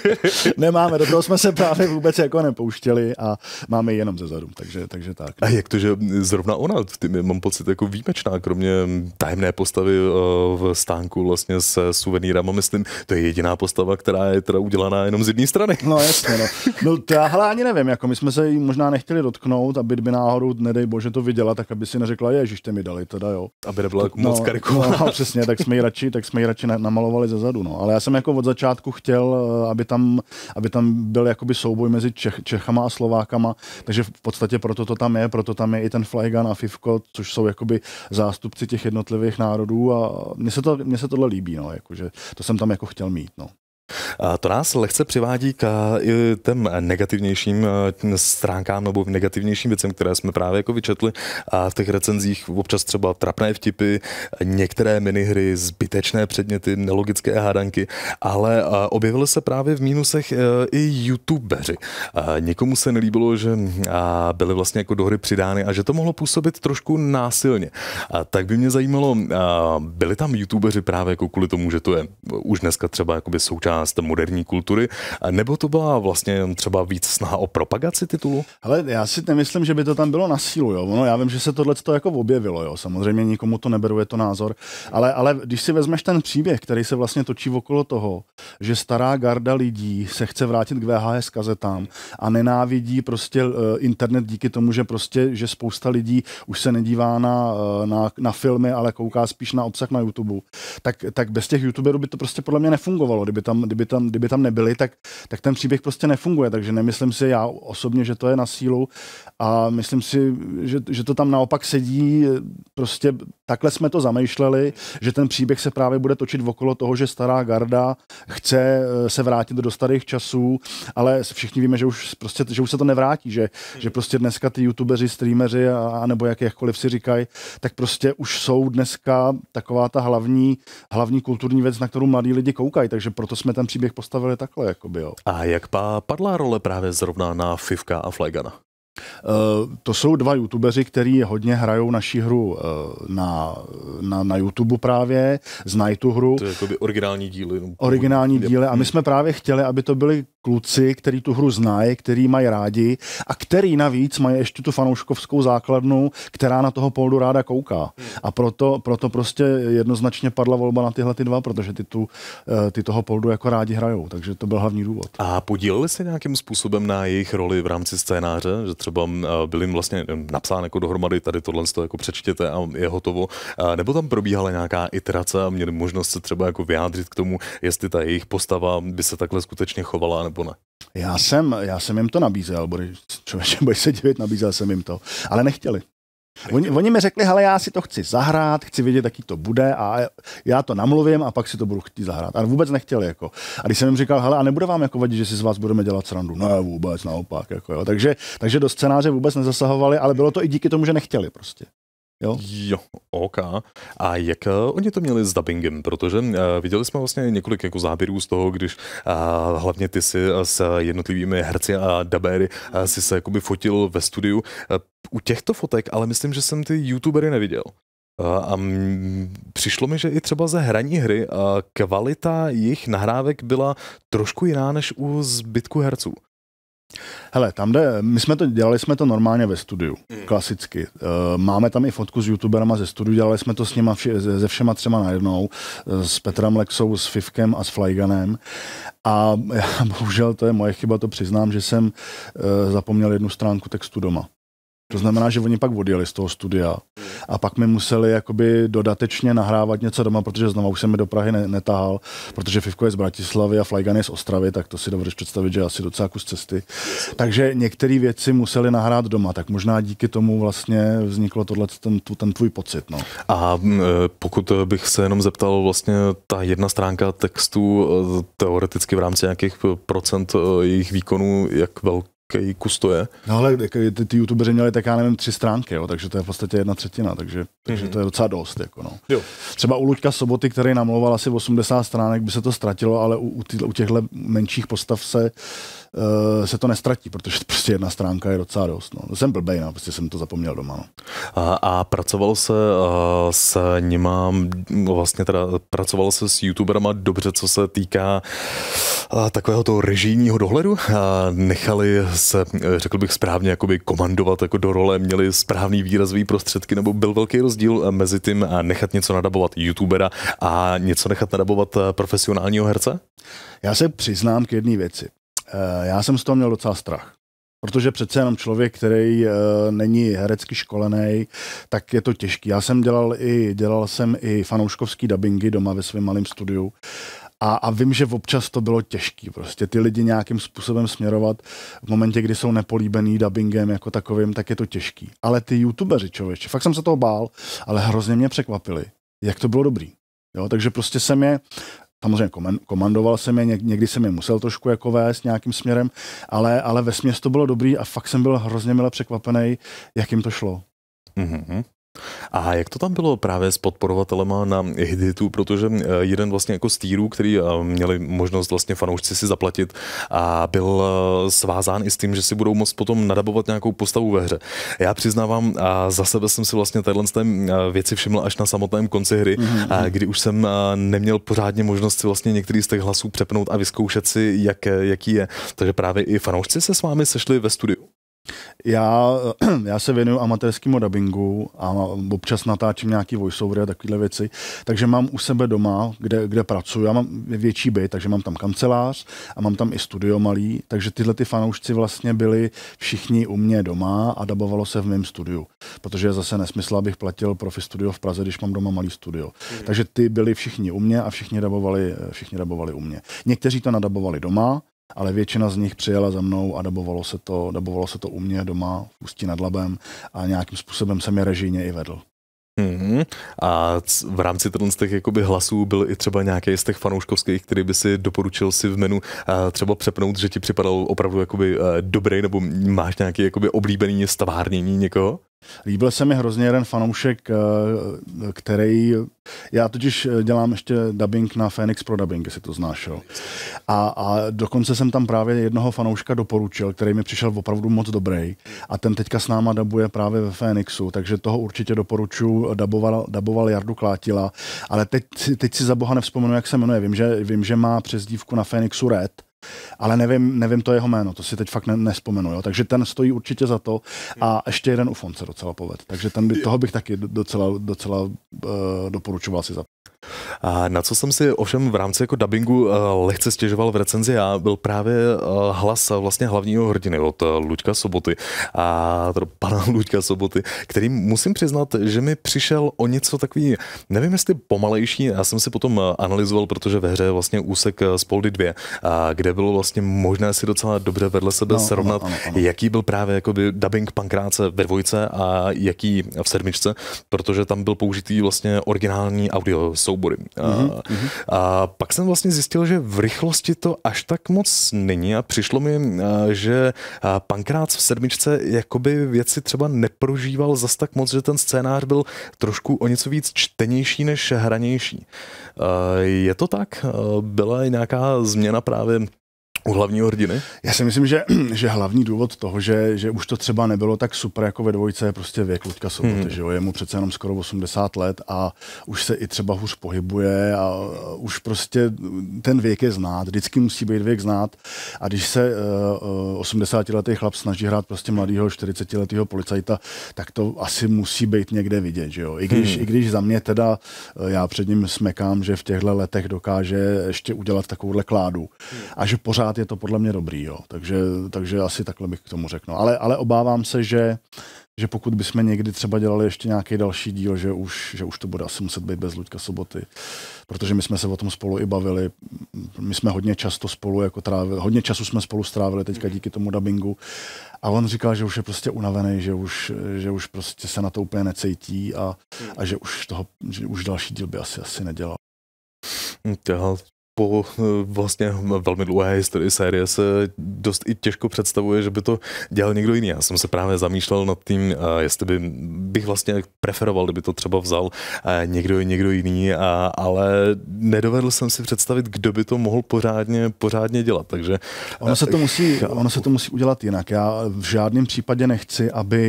*laughs* nemáme, do toho jsme se právě vůbec jako nepouštěli a máme jenom ze zadu, takže, takže tak. A jak to, že zrovna ona, ty mám pocit jako výjimečná, kromě tajemné postavy eh, v stánku vlastně se suvenýrama, myslím, to je jediná postava, která je teda udělaná jenom z jedné strany. No jasně, no. No to já ani nevím, jako my jsme se jí možná nechtěli dotknout, aby by náhodou, nedej bože, to to viděla, tak aby si neřekla, že ještě mi dali teda, jo. Aby nebyla tak, no, moc no, karikovaná. No, přesně, tak jsme ji radši, tak jsme ji radši namalovali zezadu, zadu, no. Ale já jsem jako od začátku chtěl, eh, aby tam, aby tam byl jakoby souboj mezi Čech, Čechama a Slovákama, takže v podstatě proto to tam je, proto tam je i ten Flygan a Fivko, což jsou jakoby zástupci těch jednotlivých národů a mně se, to, mně se tohle líbí, no, jakože to jsem tam jako chtěl mít, no. A to nás lehce přivádí k eh, i těm negativnějším eh, stránkám nebo negativnějším věcem, které jsme právě jako vyčetli a v těch recenzích občas třeba trapné vtipy, některé minihry, zbytečné předměty, nelogické hádanky, ale eh, objevily se právě v mínusech i youtubeři. Někomu se nelíbilo, že byly vlastně jako do hry přidány a že to mohlo působit trošku násilně. Tak by mě zajímalo, byli tam youtubeři právě jako kvůli tomu, že to je už dneska třeba jakoby součást z té moderní kultury, nebo to byla vlastně třeba víc snaha o propagaci titulu? Ale já si nemyslím, že by to tam bylo na sílu, jo. Ono, já vím, že se tohle to jako objevilo, jo. Samozřejmě nikomu to neberuje je to názor, ale, ale když si vezmeš ten příběh, který se vlastně točí okolo toho, že stará garda lidí se chce vrátit k VHS kazetám a nenávidí prostě eh, internet díky tomu, že prostě, že spousta lidí už se nedívá na, eh, na, na filmy, ale kouká spíš na obsah na YouTube, tak, tak bez těch YouTuberů by to prostě podle mě nefungovalo. Kdyby tam, kdyby tam, kdyby tam nebyli, tak, tak ten příběh prostě nefunguje. Takže nemyslím si já osobně, že to je na sílu a myslím si, že, že to tam naopak sedí. Eh, prostě takhle jsme to zamýšleli, že ten příběh se právě bude točit okolo toho, že stará garda chce eh, se vrátit do starých časů, ale všichni víme, že už, prostě, že už se to nevrátí, že, že prostě dneska ty youtubeři, streameři a, a nebo jak jakkoliv si říkají, tak prostě už jsou dneska taková ta hlavní, hlavní kulturní věc, na kterou mladí lidi koukají, takže proto jsme ten příběh postavili takhle. Jakoby, jo. A jak pa, padla role právě zrovna na Fivka a Flagana? Eh, to jsou dva youtubeři, kteří hodně hrajou naši hru uh, na, na, na YouTube právě, znají tu hru. To je jako by originální díly. No, originální díly a my hmm. jsme právě chtěli, aby to byli kluci, který tu hru znají, který mají rádi a který navíc mají ještě tu fanouškovskou základnu, která na toho poldu ráda kouká. Hmm. A proto, proto prostě jednoznačně padla volba na tyhle ty dva, protože ty, tu, eh, ty toho poldu jako rádi hrajou. Takže to byl hlavní důvod. A podíleli se nějakým způsobem na jejich roli v rámci scénáře? Že třeba třeba eh, byl jim vlastně eh, napsán jako dohromady, tady tohle to jako přečtěte a je hotovo, eh, nebo tam probíhala nějaká iterace a měli možnost se třeba jako vyjádřit k tomu, jestli ta jejich postava by se takhle skutečně chovala nebo ne. Já jsem, já jsem jim to nabízel, bude, člověče, *laughs* bojí se divit, nabízel jsem jim to, ale nechtěli. Oni, oni mi řekli, hele, já si to chci zahrát, chci vidět, jaký to bude a já to namluvím a pak si to budu chtít zahrát. A vůbec nechtěli, jako. A když jsem jim říkal, hele, a nebude vám jako vadit, že si z vás budeme dělat srandu? Ne, vůbec, naopak, jako jo. Takže, takže do scénáře vůbec nezasahovali, ale bylo to i díky tomu, že nechtěli prostě. Jo? jo, OK. A jak uh, oni to měli s dubbingem? Protože uh, viděli jsme vlastně několik jako záběrů z toho, když uh, hlavně ty si uh, s jednotlivými herci a dabéry uh, si se jakoby fotil ve studiu. Uh, u těchto fotek, ale myslím, že jsem ty youtubery neviděl. a přišlo mi, že i třeba ze hraní hry kvalita jejich nahrávek byla trošku jiná než u zbytku herců. Hele, tam jde, my jsme to, dělali jsme to normálně ve studiu, mm. klasicky. Eh, máme tam i fotku s youtuberama ze studiu, dělali jsme to s nima, vši, ze všema třema najednou, eh, s Petrem Lexou, s Fivkem a s Flyganem. A já, *laughs* bohužel to je moje chyba, to přiznám, že jsem eh, zapomněl jednu stránku textu doma. To znamená, že oni pak odjeli z toho studia a pak mi museli jakoby dodatečně nahrávat něco doma, protože znovu už jsem mi do Prahy ne- netahal, protože Fivko je z Bratislavy a Flygan je z Ostravy, tak to si dovedeš představit, že asi docela kus cesty. Takže některé věci museli nahrát doma, tak možná díky tomu vlastně vzniklo tohle ten, ten tvůj pocit. No. A e, pokud e, bych se jenom zeptal, vlastně ta jedna stránka textu e, teoreticky v rámci nějakých procent jejich výkonů, jak velký jaký kus to je. No ale ty, ty youtubeři měli tak, já nevím, tři stránky, jo, takže to je v podstatě jedna třetina, takže, mm-hmm. to je docela dost. Jako, no. jo. Třeba u Luďka Soboty, který namlouval asi 80 stránek, by se to ztratilo, ale u, u, tý, u těchto menších postav se uh, Eh, se to nestratí, protože prostě jedna stránka je docela dost. No. Jsem blbej, no, prostě jsem to zapomněl doma. No. A, a pracoval se uh, s nima, vlastně teda pracoval se s youtuberama dobře, co se týká eh, takového toho režijního dohledu. A nechali se, řekl bych správně, jakoby komandovat jako do role, měli správný výrazový prostředky, nebo byl velký rozdíl mezi tím nechat něco nadabovat youtubera a něco nechat nadabovat profesionálního herce? Já se přiznám k jedné věci. Eh, já jsem z toho měl docela strach. Protože přece jenom člověk, který eh, není herecky školený, tak je to těžký. Já jsem dělal i, dělal jsem i fanouškovský dubbingy doma ve svém malém studiu a, a vím, že občas to bylo těžké. Prostě ty lidi nějakým způsobem směrovat v momentě, kdy jsou nepolíbený dubbingem jako takovým, tak je to těžký. Ale ty youtubeři, člověče, fakt jsem se toho bál, ale hrozně mě překvapili, jak to bylo dobrý. Jo, takže prostě jsem je Samozřejmě komandoval jsem je, někdy jsem je musel trošku jako vést nějakým směrem, ale, ale ve směs to bylo dobrý a fakt jsem byl hrozně mile překvapený, jak jim to šlo. Mm-hmm. A jak to tam bylo právě s podporovatelema na Hiditu, protože eh, jeden vlastně jako z týrů, který eh, měli možnost vlastně fanoušci si zaplatit, a byl eh, svázán i s tím, že si budou moct potom nadabovat nějakou postavu ve hře. Já přiznávám, a za sebe jsem si vlastně téhle věci všiml až na samotném konci hry, mm-hmm. kdy už jsem neměl pořádně možnost si vlastně některý z těch hlasů přepnout a vyzkoušet si, jak, jaký je. Takže právě i fanoušci se s vámi sešli ve studiu. Já, *clears throat* já se věnuju amatérskému dubbingu a občas natáčím nějaký voiceovery a takovéhle věci, takže mám u sebe doma, kde, kde pracuji, já mám větší byt, takže mám tam kancelář a mám tam i studio malý, takže tyhle ty fanoušci vlastně byli všichni u mě doma a dabovalo se v mém studiu, protože je zase nesmysl, abych platil profi studio v Praze, když mám doma malý studio. Mm. Takže ty byli všichni u mě a všichni dabovali, všichni dabovali u mě. Někteří to nadabovali doma, ale většina z nich přijela za mnou a dabovalo se to, dabovalo se to u mě doma v Ústí nad Labem a nějakým způsobem jsem je režijně i vedl. Mm-hmm. A v rámci z těch jakoby hlasů byl i třeba nějaký z těch fanouškovských, který by si doporučil si v menu eh, třeba přepnout, že ti připadal opravdu jakoby eh, dobrý, nebo máš nějaký jakoby oblíbený stavárnění někoho? Líbil se mi hrozně jeden fanoušek, eh, který... Já totiž eh, dělám ještě dubbing na Phoenix pro dubbing, jestli to znáš. Jo. A, a dokonce jsem tam právě jednoho fanouška doporučil, který mi přišel opravdu moc dobrý. A ten teďka s náma dabuje právě ve Phoenixu, takže toho určitě doporučuji. Daboval, daboval Jardu Klátila. Ale teď, teď si za boha nevzpomenu, jak se jmenuje. Vím, že, vím, že má přezdívku na Phoenixu Red ale nevím, nevím to jeho jméno, to si teď fakt ne, nespomenu, jo? takže ten stojí určitě za to a ještě jeden u Fonce docela poved, takže ten by, toho bych taky docela, docela uh, doporučoval si za. A na co jsem si ovšem v rámci jako dubbingu eh, lehce stěžoval v recenzi já, byl právě eh, hlas vlastně hlavního hrdiny od eh, Luďka Soboty, a pana *laughs* Luďka Soboty, který musím přiznat, že mi přišel o něco takový, nevím jestli pomalejší, já jsem si potom analyzoval, protože ve hře je vlastně úsek z Poldy 2, kde bylo vlastně možné si docela dobře vedle sebe no, srovnat, no, no, no. jaký byl právě jakoby dubbing pankráce ve dvojce a jaký v sedmičce, protože tam byl použitý vlastně originální audio soubory. Mm-hmm. A, mhm, a pak jsem vlastně zjistil, že v rychlosti to až tak moc není a přišlo mi, že Pankrác v sedmičce jakoby věci třeba neprožíval zas tak moc, že ten scénář byl trošku o něco víc čtenější než hranější. Je to tak? Byla nějaká změna právě u hlavní hrdiny? Já si myslím, že, *clears throat* že hlavní důvod toho, že, že už to třeba nebylo tak super jako ve dvojce, je prostě věk Luďka Soboty, hmm. že jo, je mu přece jenom skoro 80 let a už se i třeba hůř pohybuje a už prostě ten věk je znát, vždycky musí být věk znát a když se uh, e, 80-letý e, chlap snaží hrát prostě mladého 40-letého policajta, tak to asi musí být někde vidět, že jo, i když, hmm. i když za mě teda, e, já před ním smekám, že v těchto letech dokáže ještě udělat takovouhle kládu hmm. a že pořád pořád je to podle mě dobrý, jo. Takže, takže asi takhle bych k tomu řekl. Ale, ale obávám se, že, že pokud bychom někdy třeba dělali ještě nějaký další díl, že už, že už to bude asi muset být bez Luďka Soboty, protože my jsme se o tom spolu i bavili. My jsme hodně často spolu jako trávili, hodně času jsme spolu strávili teďka díky tomu dabingu a on říkal, že už je prostě unavený, že už, že už prostě se na to úplně necejtí a, a že už toho, že už další díl by asi, asi nedělal po eh, vlastně velmi dlouhé historii série se dost i těžko představuje, že by to dělal někdo jiný. Já jsem se právě zamýšlel nad tím, eh, jestli by, bych vlastně preferoval, kdyby to třeba vzal eh, někdo, někdo jiný, a, ale nedovedl jsem si představit, kdo by to mohl pořádně, pořádně dělat. Takže, ono, se to musí, ono se to musí udělat jinak. Já v žádném případě nechci, aby,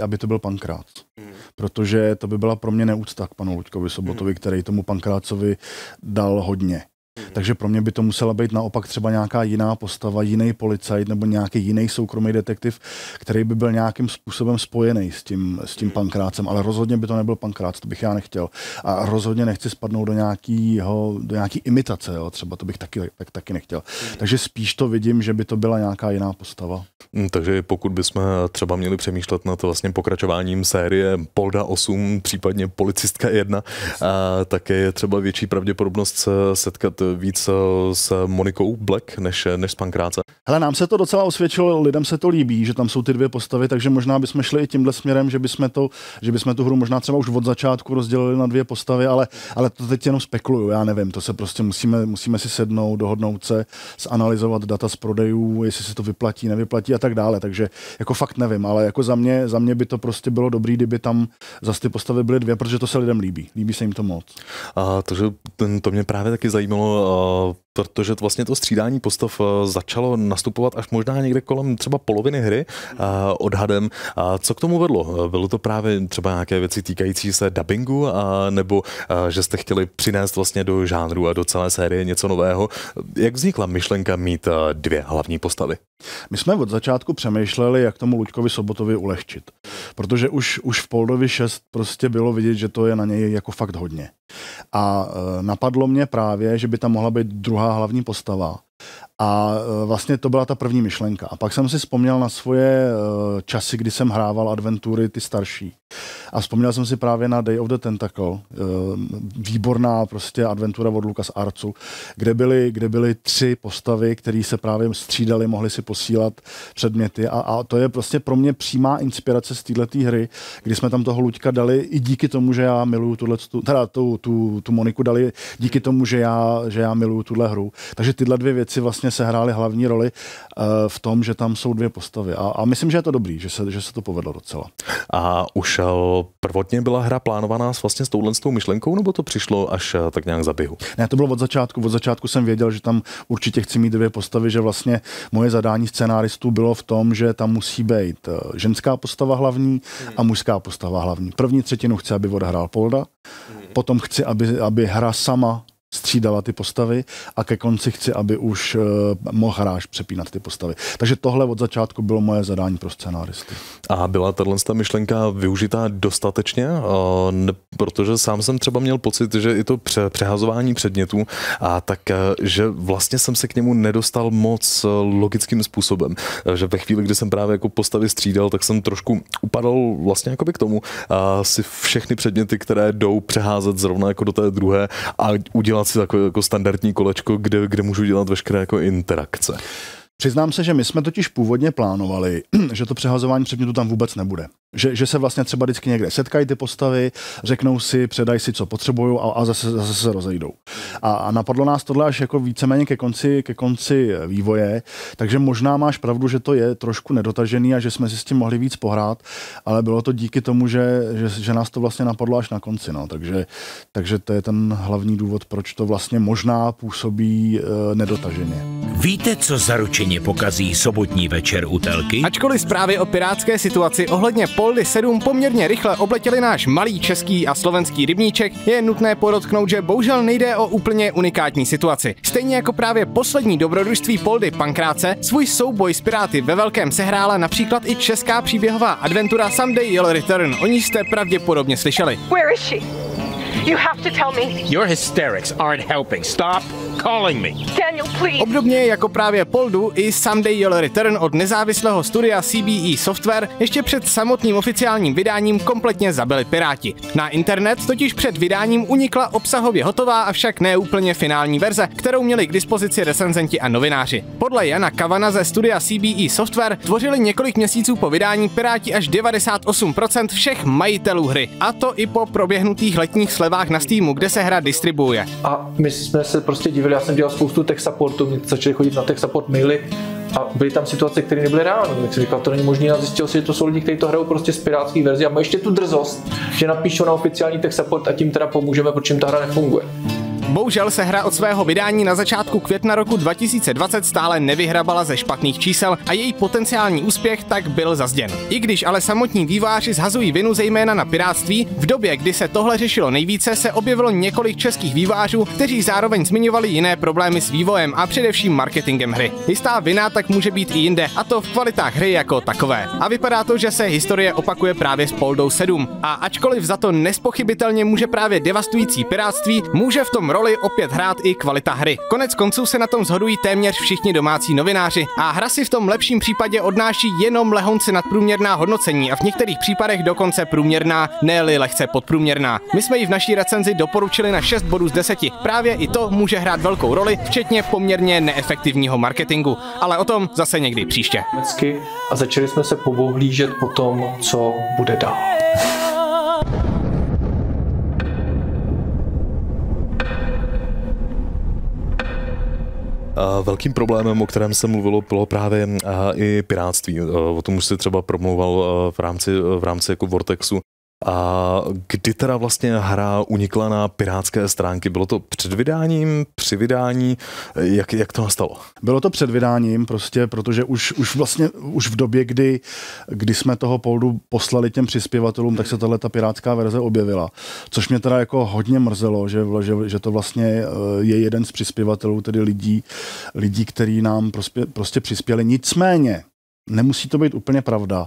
aby to byl pankrát. Hmm. Protože to by byla pro mě neúcta k panu Luďkovi Sobotovi, hmm. který tomu pankrácovi dal hodně. Hmm. Takže pro mě by to musela být naopak třeba nějaká jiná postava, jiný policajt nebo nějaký jiný soukromý detektiv, který by byl nějakým způsobem spojený s tím, s tím hmm. pankrácem, ale rozhodně by to nebyl pankrác, to bych já nechtěl. A rozhodně nechci spadnout do, nějakého do nějaký imitace, jo, třeba to bych taky, tak, taky nechtěl. Hmm. Takže spíš to vidím, že by to byla nějaká jiná postava. Takže pokud bychom třeba měli přemýšlet nad vlastně pokračováním série Polda 8, případně Policistka 1, a také je třeba větší pravděpodobnost setkat víc eh, s Monikou Black než, než s Pankráce. Hele, nám se to docela osvědčilo, lidem se to líbí, že tam jsou ty dvě postavy, takže možná bychom šli i tímhle směrem, že bychom, to, že bychom tu hru možná třeba už od začátku rozdělili na dvě postavy, ale, ale to teď jenom spekuluju, já nevím, to se prostě musíme, musíme si sednout, dohodnout se, zanalizovat data z prodejů, jestli se to vyplatí, nevyplatí a tak dále, takže jako fakt nevím, ale jako za mě, za mě by to prostě bylo dobrý, kdyby tam za ty postavy byly dvě, protože to se lidem líbí, líbí se jim to moc. A to, že ten, to mě právě taky zajímalo, Eh, protože vlastně to střídání postav eh, začalo nastupovat až možná někde kolem třeba poloviny hry eh, odhadem. Co k tomu vedlo? Bylo to právě třeba nějaké věci týkající se dubbingu, nebo že jste chtěli přinést vlastně do žánru a do celé série něco nového? Jak vznikla myšlenka mít dvě hlavní postavy? My jsme od začátku přemýšleli, jak tomu Luďkovi Sobotovi ulehčit, protože už, už v Poldovi 6 prostě bylo vidět, že to je na něj jako fakt hodně. A napadlo mě právě, že by tam mohla být druhá hlavní postava. A e, vlastně to byla ta první myšlenka. A pak jsem si vzpomněl na svoje e, časy, kdy jsem hrával adventury, ty starší. A vzpomněl jsem si právě na Day of the Tentacle, ehm, výborná prostě adventura od Lucas Arcu, kde byly, kde byly tři postavy, které se právě střídali, mohli si posílat předměty a, a to je prostě pro mě přímá inspirace z této hry, kdy jsme tam toho Luďka dali i díky tomu, že já miluju tuhle, teda tu, tu, tu Moniku dali díky tomu, že já, že já miluju tuhle hru. Takže tyhle dvě věci vlastně sehrály hlavní roli uh, v tom, že tam jsou dvě postavy. A, a myslím, že je to dobrý, že se, že se to povedlo docela. A ušel prvotně byla hra plánovaná s vlastně s touhle s tou myšlenkou, nebo to přišlo až eh, tak nějak za běhu? Ne, to bylo od začátku. Od začátku jsem věděl, že tam určitě chci mít dvě postavy, že vlastně moje zadání scenáristů bylo v tom, že tam musí být eh, ženská postava hlavní hmm. a mužská postava hlavní. První třetinu chci, aby odhrál Polda, hmm. potom chci, aby, aby hra sama střídala ty postavy a ke konci chci, aby už uh, mohl hráč přepínat ty postavy. Takže tohle od začátku bylo moje zadání pro scénáristy. A byla tahle myšlenka využitá dostatečně? Uh, protože sám jsem třeba měl pocit, že i to pře- přehazování předmětů a tak, eh, že vlastně jsem se k němu nedostal moc logickým způsobem. Že ve chvíli, kdy jsem právě jako postavy střídal, tak jsem trošku upadal vlastně jakoby k tomu uh, si všechny předměty, které jdou přeházet zrovna jako do té druhé a udělat udělat si takové jako standardní kolečko, kde, kde můžu dělat veškeré jako interakce. Přiznám se, že my jsme totiž původně plánovali, *clears throat* že to přehazování předmětů tam vůbec nebude. Že, že se vlastně třeba vždycky někde setkají ty postavy, řeknou si, předají si, co potřebují a, a zase, zase se rozejdou. A, a napadlo nás tohle až jako víceméně ke konci, ke konci vývoje, takže možná máš pravdu, že to je trošku nedotažený a že jsme si s tím mohli víc pohrát, ale bylo to díky tomu, že, že, že nás to vlastně napadlo až na konci. No. Takže, takže to je ten hlavní důvod, proč to vlastně možná působí e, nedotaženě. Víte, co zaručeně pokazí sobotní večer u telky? Ačkoliv zprávy o pirátské situaci ohledně Poldy 7 poměrně rychle obletěli náš malý český a slovenský rybníček, je nutné podotknout, že bohužel nejde o úplně unikátní situaci. Stejně jako právě poslední dobrodružství Poldy Pankráce, svůj souboj s Piráty ve velkém sehrála například i česká příběhová adventura Someday You'll Return. O ní jste pravděpodobně slyšeli. Where is she? You have to tell me. Your hysterics aren't helping. Stop calling me. Daniel, please. Obdobně jako právě Poldu i Someday You'll Return od nezávislého studia CBE Software ještě před samotným oficiálním vydáním kompletně zabili Piráti. Na internet totiž před vydáním unikla obsahově hotová, avšak ne úplně finální verze, kterou měli k dispozici recenzenti a novináři. Podle Jana Kavana ze studia CBE Software tvořili několik měsíců po vydání Piráti až 98% všech majitelů hry, a to i po proběhnutých letních slevách na Steamu, kde se hra distribuuje. A my jsme se prostě divili, já jsem dělal spoustu tech supportu, mě začali chodit na tech support maily a byly tam situace, které nebyly reálné. Tak jsem říkal, to není možné a zjistil si, že to jsou lidi, kteří to hrajou prostě z pirátské verze a mají ještě tu drzost, že napíšou na oficiální tech support a tím teda pomůžeme, proč jim ta hra nefunguje. Bohužel se hra od svého vydání na začátku května roku 2020 stále nevyhrabala ze špatných čísel a její potenciální úspěch tak byl zazděn. I když ale samotní výváři zhazují vinu zejména na piráctví, v době, kdy se tohle řešilo nejvíce, se objevilo několik českých vývářů, kteří zároveň zmiňovali jiné problémy s vývojem a především marketingem hry. Jistá vina tak může být i jinde, a to v kvalitách hry jako takové. A vypadá to, že se historie opakuje právě s Poldou 7. A ačkoliv za to nespochybitelně může právě devastující piráctví, může v tom roli roli opět hrát i kvalita hry. Konec konců se na tom zhodují téměř všichni domácí novináři a hra si v tom lepším případě odnáší jenom lehonce nadprůměrná hodnocení a v některých případech dokonce průměrná, ne li lehce podprůměrná. My jsme ji v naší recenzi doporučili na 6 bodů z 10. Právě i to může hrát velkou roli, včetně poměrně neefektivního marketingu, ale o tom zase někdy příště. A začali jsme se pobohlížet po tom, co bude dál. Velkým problémem, o kterém se mluvilo, bylo právě i pirátství. O tom už se třeba promlouval v rámci, v rámci jako Vortexu, a kdy teda vlastně hra unikla na pirátské stránky? Bylo to před vydáním, při vydání? Jak, jak to nastalo? Bylo to před vydáním prostě, protože už, už vlastně už v době, kdy, kdy jsme toho poldu poslali těm přispěvatelům, tak se tahle ta pirátská verze objevila. Což mě teda jako hodně mrzelo, že, že, že to vlastně eh, je jeden z přispěvatelů, tedy lidí, lidí, který nám prostě, prostě přispěli. Nicméně, Nemusí to být úplně pravda,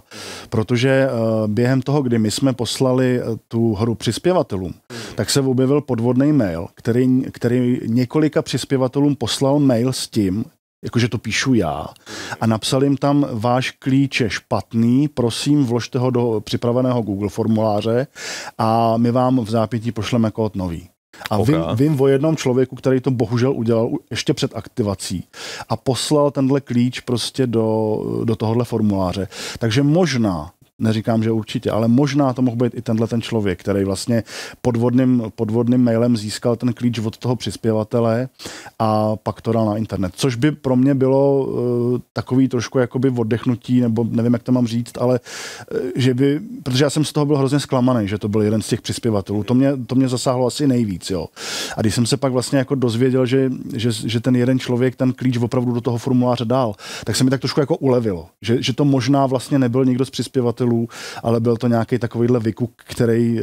protože eh, během toho, kdy my jsme poslali eh, tu hru přispěvatelům, tak se objevil podvodný mail, který, který několika přispěvatelům poslal mail s tím, jakože to píšu já, a napsal jim tam, váš klíč je špatný, prosím, vložte ho do připraveného Google formuláře a my vám v zápětí pošleme kód nový. A okay. vím, vím o jednom člověku, který to bohužel udělal ještě před aktivací a poslal tenhle klíč prostě do, do tohohle formuláře. Takže možná, neříkám, že určitě, ale možná to mohl být i tenhle ten člověk, který vlastně podvodným, podvodným mailem získal ten klíč od toho přispěvatele a pak to dal na internet. Což by pro mě bylo uh, takový trošku jakoby oddechnutí, nebo nevím, jak to mám říct, ale uh, že by, protože já jsem z toho byl hrozně zklamaný, že to byl jeden z těch přispěvatelů. To mě, to mě zasáhlo asi nejvíc, jo. A když jsem se pak vlastně jako dozvěděl, že, že, že ten jeden člověk ten klíč opravdu do toho formuláře dal, tak se mi tak trošku jako ulevilo, že, že to možná vlastně nebyl někdo z přispěvatelů, uživatelů, ale byl to nějaký takovýhle vykuk, který eh,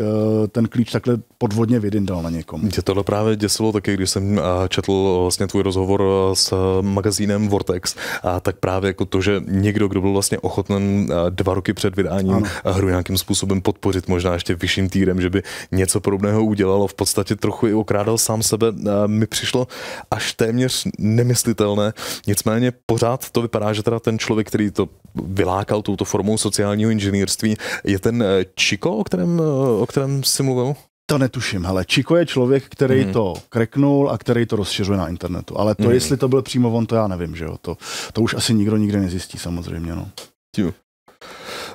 ten klíč takhle podvodně vydindal na někom. Mě tohle právě děsilo taky, když jsem eh, četl eh, vlastně tvůj rozhovor s magazínem Vortex, a tak právě jako to, že někdo, kdo byl vlastně ochoten dva roky před vydáním ano. hru nějakým způsobem podpořit, možná ještě vyšším týrem, že by něco podobného udělal v podstatě trochu i okrádal sám sebe, mi přišlo až téměř nemyslitelné. Nicméně pořád to vypadá, že teda ten člověk, který to vylákal touto formou sociálního inženýrství, inženýrství. Je ten eh, Čiko, o kterém, eh, o kterém jsi mluvil? To netuším, Ale Čiko je člověk, který hmm. to kreknul a který to rozšiřuje na internetu. Ale to, hmm. jestli to byl přímo on, to já nevím, že jo. To, to už asi nikdo nikdy nezjistí samozřejmě, no. Tiu.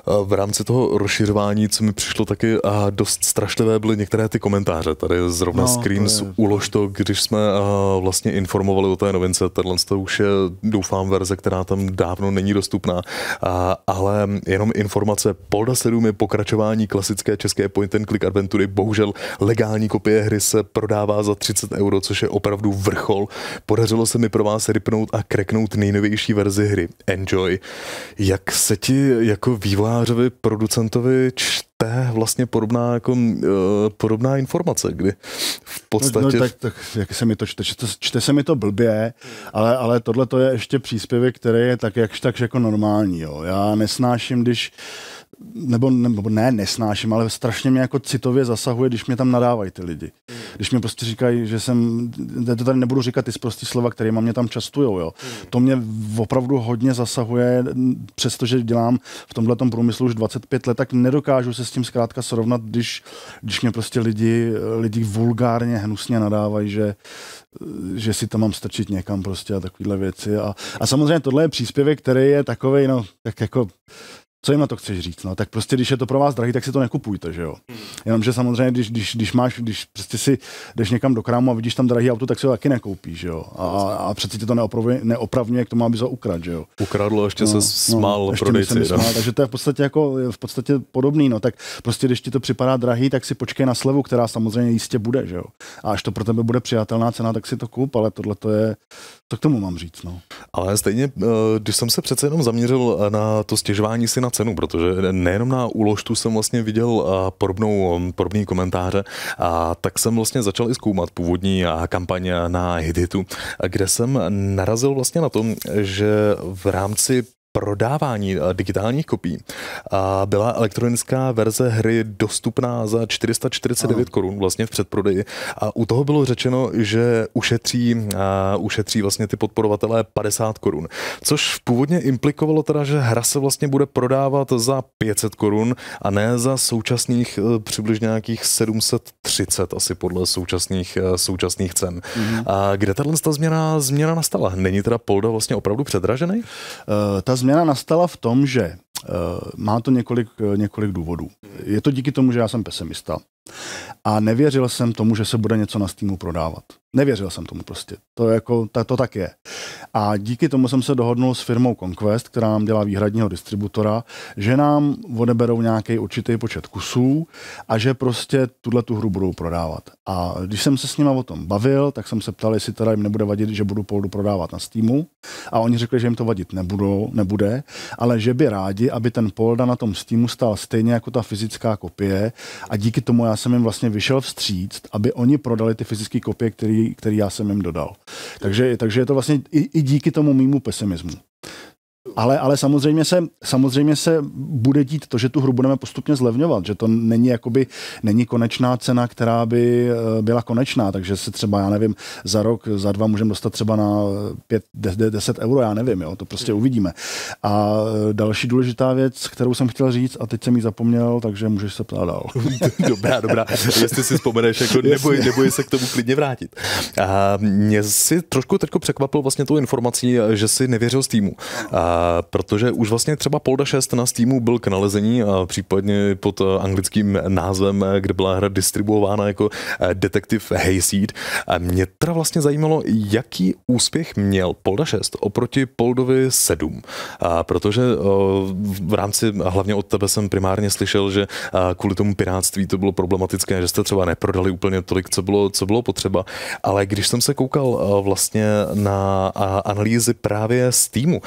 Eh, v rámci toho rozšiřování, co mi přišlo taky a dost strašlivé, byly některé ty komentáře. Tady zrovna no, Screams, to je... ulož to, když jsme eh, vlastně informovali o té novince, tenhle to už je, doufám, verze, která tam dávno není dostupná, ale jenom informace Polda 7 je pokračování klasické české point and click adventury. Bohužel legální kopie hry se prodává za 30 euro, což je opravdu vrchol. Podařilo se mi pro vás rypnout a kreknout nejnovější verzi hry. Enjoy. Jak se ti jako vývojář scénářovi, producentovi čte vlastně podobná, jako, uh, podobná informace, kdy v podstatě... No, no, tak, tak, jak se mi to čte? Čte, čte se mi to blbě, ale, ale tohle to je ještě příspěvek, který je tak jakž tak jako normální. Jo. Já nesnáším, když uh, nebo, nebo ne, nesnáším, ale strašně mě jako citově zasahuje, když mě tam nadávají ty lidi. Mm. Když mě prostě říkají, že jsem, to tady nebudu říkat ty prostý slova, které mě tam častujou, jo. Mm. To mě opravdu hodně zasahuje, přestože dělám v tomhle průmyslu už 25 let, tak nedokážu se s tím zkrátka srovnat, když, když mě prostě lidi, lidi vulgárně, hnusně nadávají, že, že si tam mám strčit někam prostě a takovéhle věci. A, a samozřejmě tohle je příspěvek, který je takový, no, tak jako co jim na to chceš říct? No, tak prostě, když je to pro vás drahý, tak si to nekupujte, že jo? Hmm. Jenomže samozřejmě, když, když, když máš, když prostě si jdeš někam do krámu a vidíš tam drahý auto, tak si ho taky nekoupíš, že jo? A, a přeci tě to neopravňuje, neopravňuje k tomu, aby ho ukradl, že jo? Ukradlo, ještě no, se no, smál no, ještě prodejci, smál, takže to je v podstatě jako, v podstatě podobný, no, tak prostě, když ti to připadá drahý, tak si počkej na slevu, která samozřejmě jistě bude, že jo? A až to pro tebe bude přijatelná cena, tak si to koup, ale tohle to je, to k tomu mám říct, no. Ale stejně, eh, když jsem se přece jenom zaměřil eh, na to stěžování si na cenu, protože nejenom na úložtu jsem vlastně viděl eh, podobnou, podobný komentáře, a tak jsem vlastně začal i zkoumat původní eh, kampaň na Hititu, kde jsem narazil vlastně na tom, že v rámci prodávání eh, digitálních kopií byla elektronická verze hry dostupná za 449 korun vlastně v předprodeji. A u toho bylo řečeno, že ušetří, eh, ušetří vlastně ty podporovatelé 50 korun. Což původně implikovalo teda, že hra se vlastně bude prodávat za 500 korun a ne za současných eh, přibližně nějakých 730 asi podle současných, současných cen. Mm-hmm. A kde tato změna, změna nastala? Není teda Polda vlastně opravdu předražený? Uh, ta změna změna nastala v tom, že eh, má to několik, eh, několik důvodů. Je to díky tomu, že já jsem pesimista. A nevěřil jsem tomu, že se bude něco na Steamu prodávat. Nevěřil jsem tomu prostě. To, je jako, to, to tak je. A díky tomu jsem se dohodnul s firmou Conquest, která nám dělá výhradního distributora, že nám odeberou nějaký určitý počet kusů a že prostě tuhle tu hru budou prodávat. A když jsem se s nima o tom bavil, tak jsem se ptal, jestli teda jim nebude vadit, že budu poldu prodávat na Steamu. A oni řekli, že jim to vadit nebudou, nebude, ale že by rádi, aby ten polda na tom Steamu stál stejně jako ta fyzická kopie. A díky tomu já jsem jim vlastně vyšel vstříct, aby oni prodali ty fyzické kopie, které já jsem jim dodal. Takže, takže je to vlastně i, i díky tomu mýmu pesimismu. Ale, ale samozřejmě, se, samozřejmě se bude dít to, že tu hru budeme postupně zlevňovat, že to není, jakoby, není konečná cena, která by eh, byla konečná, takže se třeba, já nevím, za rok, za dva můžeme dostat třeba na 5, 10 euro, já nevím, jo, to prostě hmm. uvidíme. A eh, další důležitá věc, kterou jsem chtěl říct a teď jsem ji zapomněl, takže můžeš se ptát dál. *laughs* dobrá, dobrá, jestli si vzpomeneš, jako neboj, neboj se k tomu klidně vrátit. A mě si trošku teď překvapil vlastně tu informací, že si nevěřil z týmu. A protože už vlastně třeba Polda 6 na Steamu byl k nalezení a případně pod eh, anglickým názvem, eh, kde byla hra distribuována jako eh, Detective Hayseed. Mě teda vlastně zajímalo, jaký úspěch měl Polda 6 oproti Poldovi 7, protože v rámci, hlavně od tebe jsem primárně slyšel, že kvůli tomu pirátství to bylo problematické, že jste třeba neprodali úplně tolik, co bylo, co bylo potřeba, ale když jsem se koukal vlastně na analýzy právě týmu,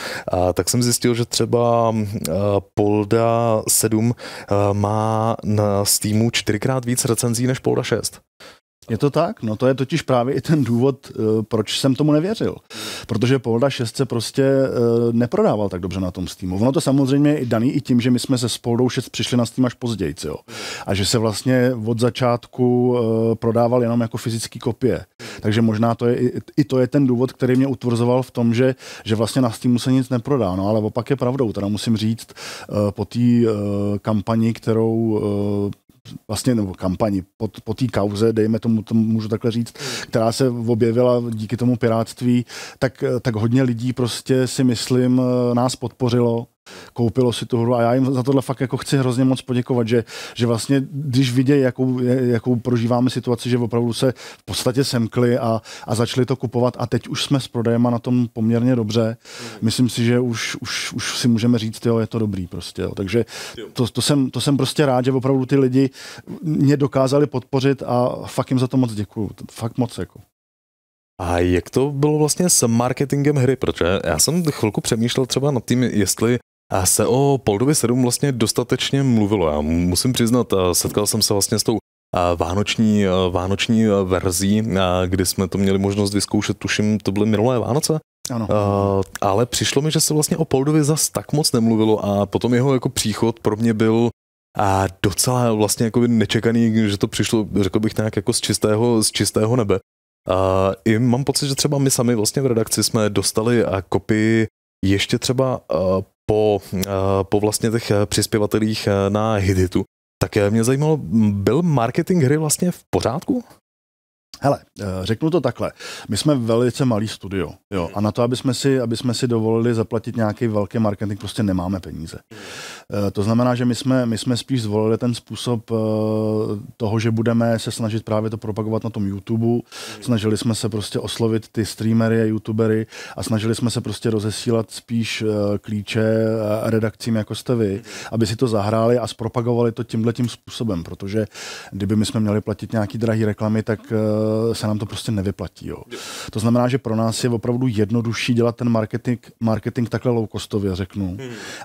tak jsem zjistil, že třeba eh, Polda 7 eh, má na Steamu čtyřikrát víc recenzí než Polda 6. Je to tak? No to je totiž právě i ten důvod, eh, proč jsem tomu nevěřil. Protože Polda 6 se prostě eh, neprodával tak dobře na tom Steamu. Ono to samozřejmě je i daný i tím, že my jsme se s Poldou 6 přišli na Steam až později. Jo? A že se vlastně od začátku eh, prodával jenom jako fyzické kopie. Takže možná to je, i to je ten důvod, který mě utvrzoval v tom, že, že vlastně na Steamu se nic neprodá. No ale opak je pravdou. Teda musím říct, po té kampani, kterou vlastně, nebo kampani po, po té kauze, dejme tomu, to můžu takhle říct, která se objevila díky tomu pirátství, tak, tak hodně lidí prostě si myslím eh, nás podpořilo koupilo si tu hru a já jim za tohle fakt jako chci hrozně moc poděkovat, že, že vlastně, když vidějí, jakou, jakou prožíváme situaci, že opravdu se v podstatě semkli a, a začali to kupovat a teď už jsme s prodejema na tom poměrně dobře. Mm. Myslím si, že už, už, už si můžeme říct, jo, je to dobrý prostě. Jo. Takže to, to, jsem, to jsem prostě rád, že opravdu ty lidi mě dokázali podpořit a fakt jim za to moc děkuju. Fakt moc jako. A jak to bylo vlastně s marketingem hry? Protože já jsem chvilku přemýšlel třeba nad tím, jestli a se o Poldovi 7 vlastně dostatečně mluvilo. Já musím přiznat, setkal jsem se vlastně s tou vánoční, vánoční verzí, kdy jsme to měli možnost vyzkoušet, tuším, to byly minulé Vánoce. Ano. ale přišlo mi, že se vlastně o Poldovi zas tak moc nemluvilo a potom jeho jako příchod pro mě byl a docela vlastně jako nečekaný, že to přišlo, řekl bych nějak jako z čistého, z čistého nebe. A i mám pocit, že třeba my sami vlastně v redakci jsme dostali a kopii ještě třeba po, eh, po vlastně těch eh, přispěvatelích eh, na Hititu. Tak mě zajímalo, byl marketing hry vlastně v pořádku? Hele, eh, řeknu to takhle. My jsme velice malý studio. Jo, a na to, aby jsme, si, aby jsme si dovolili zaplatit nějaký velký marketing, prostě nemáme peníze. Eh, to znamená, že my jsme, my jsme spíš zvolili ten způsob eh, toho, že budeme se snažit právě to propagovat na tom YouTube. Snažili jsme se prostě oslovit ty streamery a YouTubery a snažili jsme se prostě rozesílat spíš klíče redakcím, jako jste vy, aby si to zahráli a zpropagovali to tímhle tím způsobem, protože kdyby my jsme měli platit nějaký drahý reklamy, tak Eh, se nám to prostě nevyplatí. Jo. To znamená, že pro nás je opravdu jednodušší dělat ten marketing, marketing takhle low-costově, řeknu,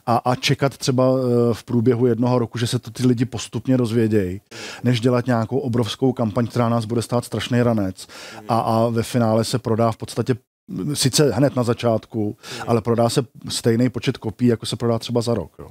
a, a čekat třeba eh, v průběhu jednoho roku, že se to ty lidi postupně dozvědějí, než dělat nějakou obrovskou kampaň, která nás bude stát strašný ranec a, a ve finále se prodá v podstatě sice hned na začátku, ale prodá se stejný počet kopií, jako se prodá třeba za rok. Jo.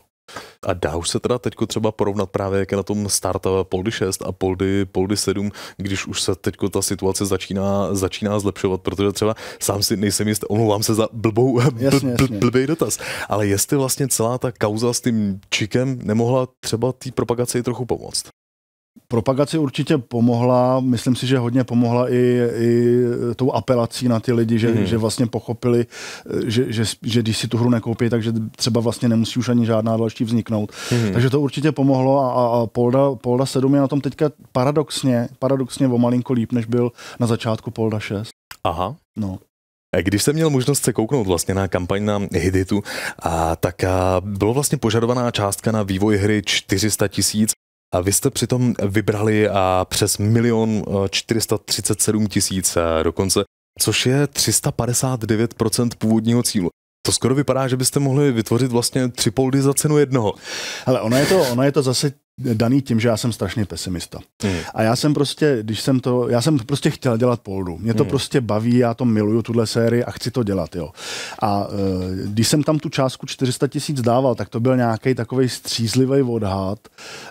A dá už se teda teď třeba porovnat právě, jak je na tom starta Poldy 6 a Poldy, Poldy 7, když už se teď ta situace začíná, začíná zlepšovat, protože třeba sám si nejsem jistý, omlouvám se za blbou, *laughs* jasně, bl, bl, blbý dotaz, ale jestli vlastně celá ta kauza s tím čikem nemohla třeba té propagaci trochu pomoct. Propagaci určitě pomohla, myslím si, že hodně pomohla i, i tou apelací na ty lidi, že, mm. že vlastně pochopili, že, že, že když si tu hru nekoupí, takže třeba vlastně nemusí už ani žádná další vzniknout. Mm. Takže to určitě pomohlo a, a Polda, Polda 7 je na tom teďka paradoxně, paradoxně o malinko líp, než byl na začátku Polda 6. Aha. No. Když jste měl možnost se kouknout vlastně na kampaň na Hiditu, a, tak a, bylo vlastně požadovaná částka na vývoj hry 400 tisíc a vy jste přitom vybrali a přes milion 437 eh, tisíc eh, dokonce, což je 359% původního cílu. To skoro vypadá, že byste mohli vytvořit vlastně tři poldy za cenu jednoho. Ale ono je to, ono je to zase daný tím, že já jsem strašně pesimista. Hmm. A já jsem prostě, když jsem to, já jsem prostě chtěl dělat poldu. Mě to hmm. prostě baví, já to miluju, tuhle sérii a chci to dělat, jo. A e, když jsem tam tu částku 400 tisíc dával, tak to byl nějaký takový střízlivý odhad.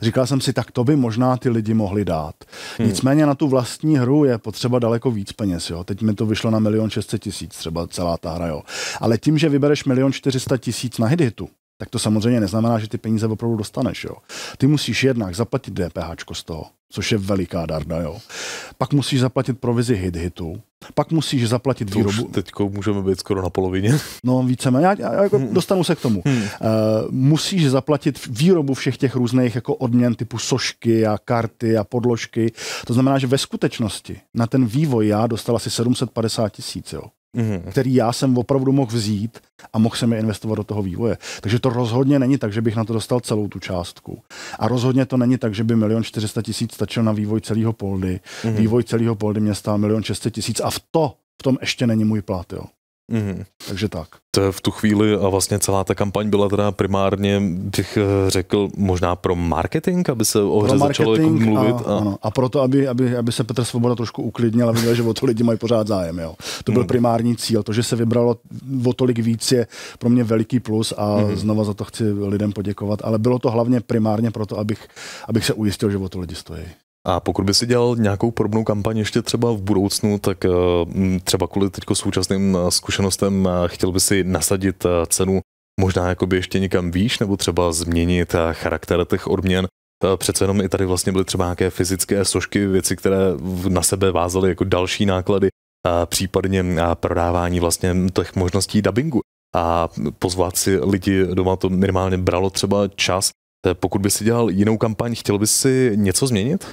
Říkal jsem si, tak to by možná ty lidi mohli dát. Hmm. Nicméně na tu vlastní hru je potřeba daleko víc peněz, jo. Teď mi to vyšlo na milion 600 tisíc třeba celá ta hra, jo. Ale tím, že vybereš milion 400 tisíc na hitu tak to samozřejmě neznamená, že ty peníze opravdu dostaneš. Jo. Ty musíš jednak zaplatit DPH z toho, což je veliká darda. Jo. Pak musíš zaplatit provizi hit hitu, pak musíš zaplatit výrobu. Teď můžeme být skoro na polovině. No víceméně, já, já jako hmm. dostanu se k tomu. Hmm. Uh, musíš zaplatit výrobu všech těch různých jako odměn typu sošky a karty a podložky. To znamená, že ve skutečnosti na ten vývoj já dostal asi 750 tisíc mm-hmm. který já jsem opravdu mohl vzít a mohl jsem je investovat do toho vývoje. Takže to rozhodně není tak, že bych na to dostal celou tu částku. A rozhodně to není tak, že by milion 400 tisíc stačil na vývoj celého poldy. Mm-hmm. Vývoj celého poldy mě stál milion 600 tisíc a v to v tom ještě není můj plat. Jo. Mm-hmm. Takže tak. To v tu chvíli a vlastně celá ta kampaň byla teda primárně, bych eh, řekl, možná pro marketing, aby se o hře začalo jako mluvit. A, a... Ano, a proto, aby, aby, aby se Petr Svoboda trošku uklidnil a viděl, že o to lidi mají pořád zájem. Jo. To byl mm. primární cíl. To, že se vybralo o tolik víc, je pro mě veliký plus a mm. znova za to chci lidem poděkovat. Ale bylo to hlavně primárně proto, abych, abych se ujistil, že o to lidi stojí. A pokud by si dělal nějakou podobnou kampaň ještě třeba v budoucnu, tak eh, třeba kvůli teď současným eh, zkušenostem eh, chtěl by si nasadit cenu možná jakoby ještě někam výš, nebo třeba změnit charakter těch odměn. Přece jenom i tady vlastně byly třeba nějaké fyzické sošky, věci, které na sebe vázaly jako další náklady, a případně prodávání vlastně těch možností dubbingu. A pozvat si lidi doma to minimálně bralo třeba čas. Pokud by si dělal jinou kampaň, chtěl by si něco změnit?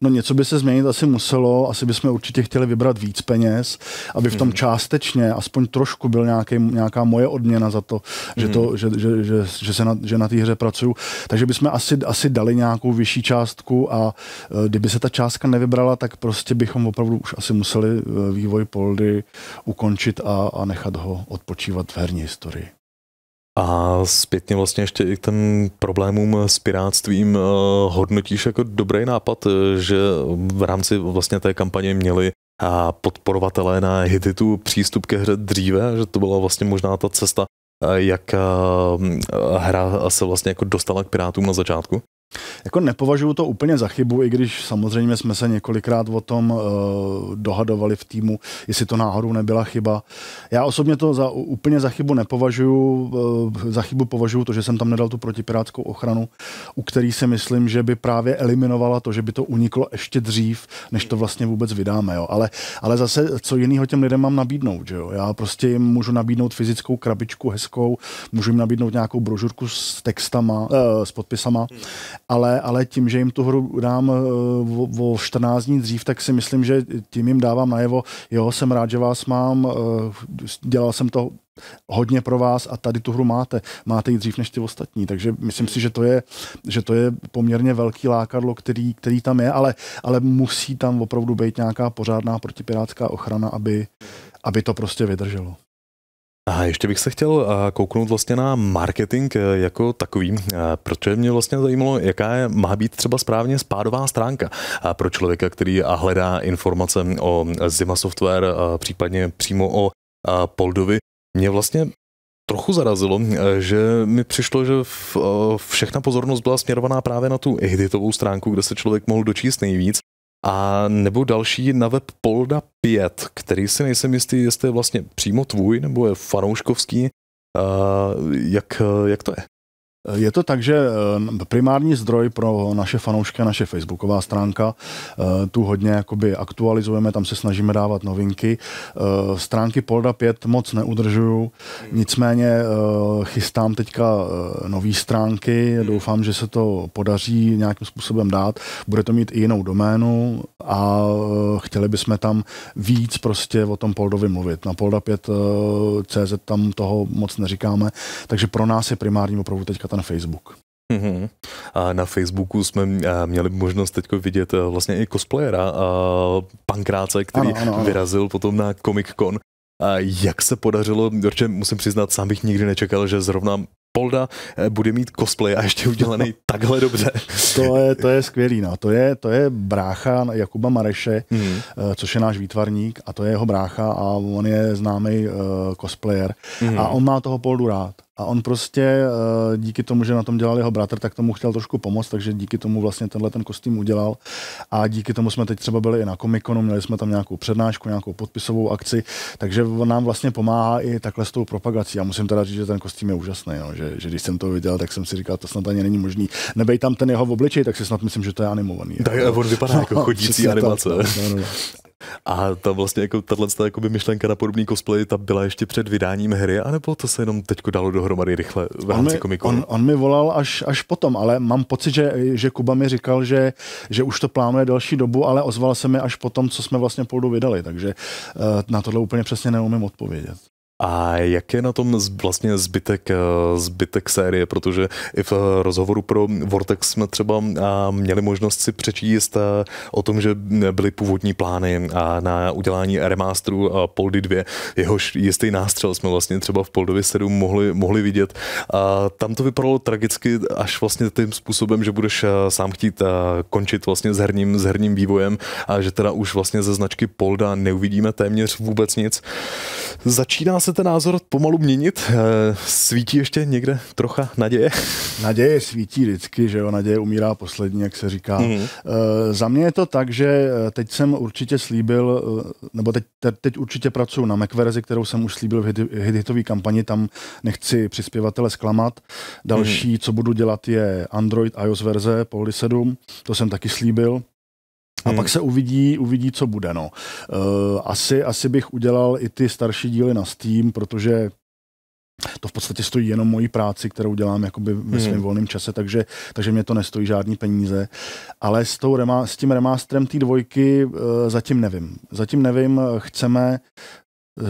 No něco by se změnit asi muselo, asi bychom určitě chtěli vybrat víc peněz, aby v tom mm. částečně, aspoň trošku byl nějaký, nějaká moje odměna za to, že, mm. to, mhm. že, že, že, že, se na, že na té hře pracuju. Takže bychom asi, asi dali nějakou vyšší částku a e, kdyby se ta částka nevybrala, tak prostě bychom opravdu už asi museli e, vývoj Poldy ukončit a, a nechat ho odpočívat v herní historii. A zpětně vlastně ještě i k ten problémům s pirátstvím eh, hodnotíš jako dobrý nápad, eh, že v rámci vlastně té kampaně měli a eh, podporovatelé na Hititu přístup ke hře dříve, že to byla vlastně možná ta cesta, jak hra se vlastně jako dostala k Pirátům na začátku? Jako nepovažuji to úplně za chybu, i když samozřejmě jsme se několikrát o tom uh, dohadovali v týmu, jestli to náhodou nebyla chyba. Já osobně to za, úplně za chybu nepovažuju, uh, za chybu považuju to, že jsem tam nedal tu protipirátskou ochranu, u který si myslím, že by právě eliminovala to, že by to uniklo ještě dřív, než to vlastně vůbec vydáme. Jo. Ale, ale zase, co jiného těm lidem mám nabídnout? Že jo? Já prostě jim můžu nabídnout fyzickou krabičku hezkou, můžu jim nabídnout nějakou brožurku s textama, uh, s podpisama, ale, ale tím, že jim tu hru dám eh, o, 14 dní dřív, tak si myslím, že tím jim dávám najevo, jo, jsem rád, že vás mám, eh, dělal jsem to hodně pro vás a tady tu hru máte. Máte ji dřív než ty ostatní, takže myslím si, že to je, že to je poměrně velký lákadlo, který, který tam je, ale, ale musí tam opravdu být nějaká pořádná protipirátská ochrana, aby, aby to prostě vydrželo. A ještě bych se chtěl eh, kouknout vlastně na marketing eh, jako takový, eh, protože mě vlastně zajímalo, jaká je, má být třeba správně spádová stránka pro člověka, který hledá informace o Zima Software, případně přímo o Poldovi. Mě vlastně trochu zarazilo, že mi přišlo, že všechna pozornost byla směrovaná právě na tu Hititovou stránku, kde se člověk mohl dočíst nejvíc a nebo další na web Polda 5, který si nejsem jistý, jestli je vlastně přímo tvůj nebo je fanouškovský. Uh, jak, jak to je? Eh, je to tak, že eh, primární zdroj pro naše fanoušky, naše facebooková stránka, eh, tu hodně jakoby aktualizujeme, tam se snažíme dávat novinky. Stránky Polda 5 moc neudržuju, nicméně chystám teďka nové stránky, doufám, že se to podaří nějakým způsobem dát. Bude to mít i jinou doménu a chtěli bychom tam víc prostě o tom Poldovi mluvit. Na Polda 5 CZ tam toho moc neříkáme, takže pro nás je primární opravdu teďka ta na Facebook. Mm-hmm. A na Facebooku jsme měli možnost teď vidět e, vlastně i cosplayera e, Pankráce, který ano, ano, ano. vyrazil potom na Comic Con. A jak se podařilo, protože musím přiznat, sám bych nikdy nečekal, že zrovna Polda e, bude mít cosplay a ještě udělaný *laughs* takhle dobře. to je, to je skvělý, no. To je, to je brácha Jakuba Mareše, hmm. což je náš výtvarník a to je jeho brácha a on je známý uh, cosplayer hmm. a on má toho Poldu rád. A on prostě eh, díky tomu, že na tom dělal jeho bratr, tak tomu chtěl trošku pomoct, takže díky tomu vlastně tenhle ten kostým udělal. A díky tomu jsme teď třeba byli i na komikonu, měli jsme tam nějakou přednášku, nějakou podpisovou akci, takže on nám vlastně pomáhá i takhle s tou propagací. A musím teda říct, že ten kostým je úžasný, no, že, že, když jsem to viděl, tak jsem si říkal, to snad ani není možný. Nebej tam ten jeho obličej, tak si snad myslím, že to je animovaný. Tak jako. on vypadá jako *laughs* no, chodící no, animace. To, to, no. to, a ta vlastně jako tato, tato myšlenka na podobný cosplay, ta byla ještě před vydáním hry, anebo to se jenom teď dalo dohromady rychle v rámci on mi, On, on, mi volal až, až potom, ale mám pocit, že, že Kuba mi říkal, že, že už to plánuje další dobu, ale ozval se mi až potom, co jsme vlastně půdu vydali, takže eh, na tohle úplně přesně neumím odpovědět. A jak je na tom vlastně zbytek, eh, zbytek série, protože i v rozhovoru pro Vortex jsme třeba eh, měli možnost si přečíst eh, o tom, že byly původní plány na udělání remasteru Poldy 2, jehož jistý nástřel jsme vlastně třeba v Poldovi 7 mohli, mohli vidět. A tam to vypadalo tragicky až vlastně tím způsobem, že budeš sám chtít končit vlastně s herním, s herním vývojem a že teda už vlastně ze značky Polda neuvidíme téměř vůbec nic. Začíná se se ten názor pomalu měnit? Eh, svítí ještě někde trocha naděje? Naděje svítí vždycky, že jo, naděje umírá poslední, jak se říká. Mm. Za mě je to tak, že eh, teď jsem určitě slíbil, nebo teď, teď určitě pracuji na Macverzi, kterou jsem už slíbil v hitové kampani, tam nechci přispěvatele zklamat. Další, mm. co budu dělat, je Android iOS verze Poly 7, to jsem taky slíbil. A hmm. pak se uvidí, uvidí, co bude. No. Uh, asi, asi bych udělal i ty starší díly na Steam, protože to v podstatě stojí jenom moji práci, kterou dělám jakoby ve hmm. svém hmm. volném čase, takže, takže mě to nestojí žádný peníze. Ale s, tou remá, s tím remástrem té dvojky uh, zatím nevím. Zatím nevím, eh, chceme uh,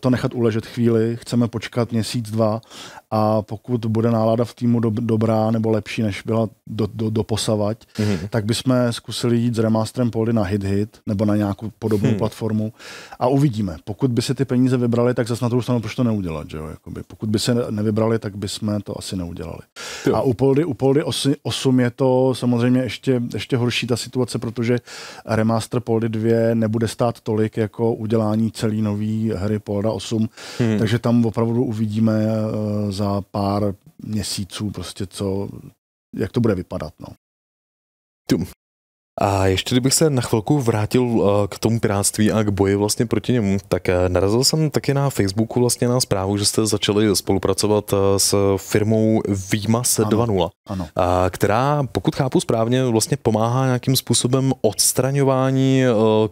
to nechat uležet chvíli, chceme počkat měsíc, dva a pokud bude nálada v týmu do, dobrá nebo lepší, než byla do, do, do posavať, mm-hmm. tak bychom zkusili jít s remasterem poli na hit hit, nebo na nějakou podobnou hmm. platformu a uvidíme. Pokud by se ty peníze vybrali, tak zase na to stranu proč to neudělat, že jo? Jakoby. Pokud by se nevybrali, tak bychom to asi neudělali. Jo. A u Poldy, u Poldy 8 je to samozřejmě ještě, ještě horší ta situace, protože remaster Poldy 2 nebude stát tolik jako udělání celý nový hry Polda 8, hmm. takže tam opravdu uvidíme uh, za pár měsíců prostě co, jak to bude vypadat, no. Tum. A ještě kdybych se na chvilku vrátil eh, k tomu pirátství a k boji vlastně proti němu, tak eh, narazil jsem taky na Facebooku vlastně na zprávu, že jste začali spolupracovat eh, s firmou Výmas 2.0, ano. která, pokud chápu správně, vlastně pomáhá nějakým způsobem odstraňování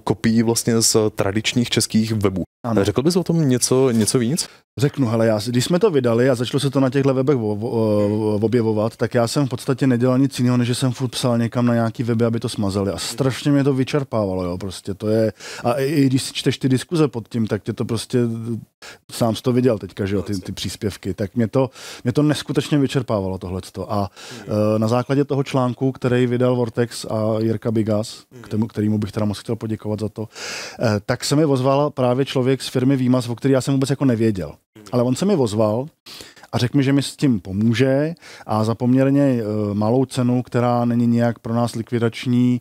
kopií vlastně z tradičních českých webů. Ano. Řekl bys o tom něco, něco víc? Řeknu, hele, já, když jsme to vydali a začalo se to na těchto webech o, o, eh, objevovat, tak já jsem v podstatě nedělal nic jiného, než jsem furt psal někam na nějaký weby, aby to smazali. A strašně mě to vyčerpávalo, jo, prostě to je... A i, i když si čteš ty diskuze pod tím, tak tě to prostě... Sám jsi to viděl teďka, že jo, ty, ty příspěvky. Tak mě to, mě to neskutečně vyčerpávalo tohle. A eh, na základě toho článku, který vydal Vortex a Jirka Bigas, hmm. k tomu, kterýmu bych teda moc chtěl poděkovat za to, eh, tak se mi ozval právě člověk, člověk z firmy Výmaz, o který já jsem vůbec jako nevěděl. Ale on se mi ozval a řekl mi, že mi s tím pomůže a za poměrně e, malou cenu, která není nějak pro nás likvidační, e,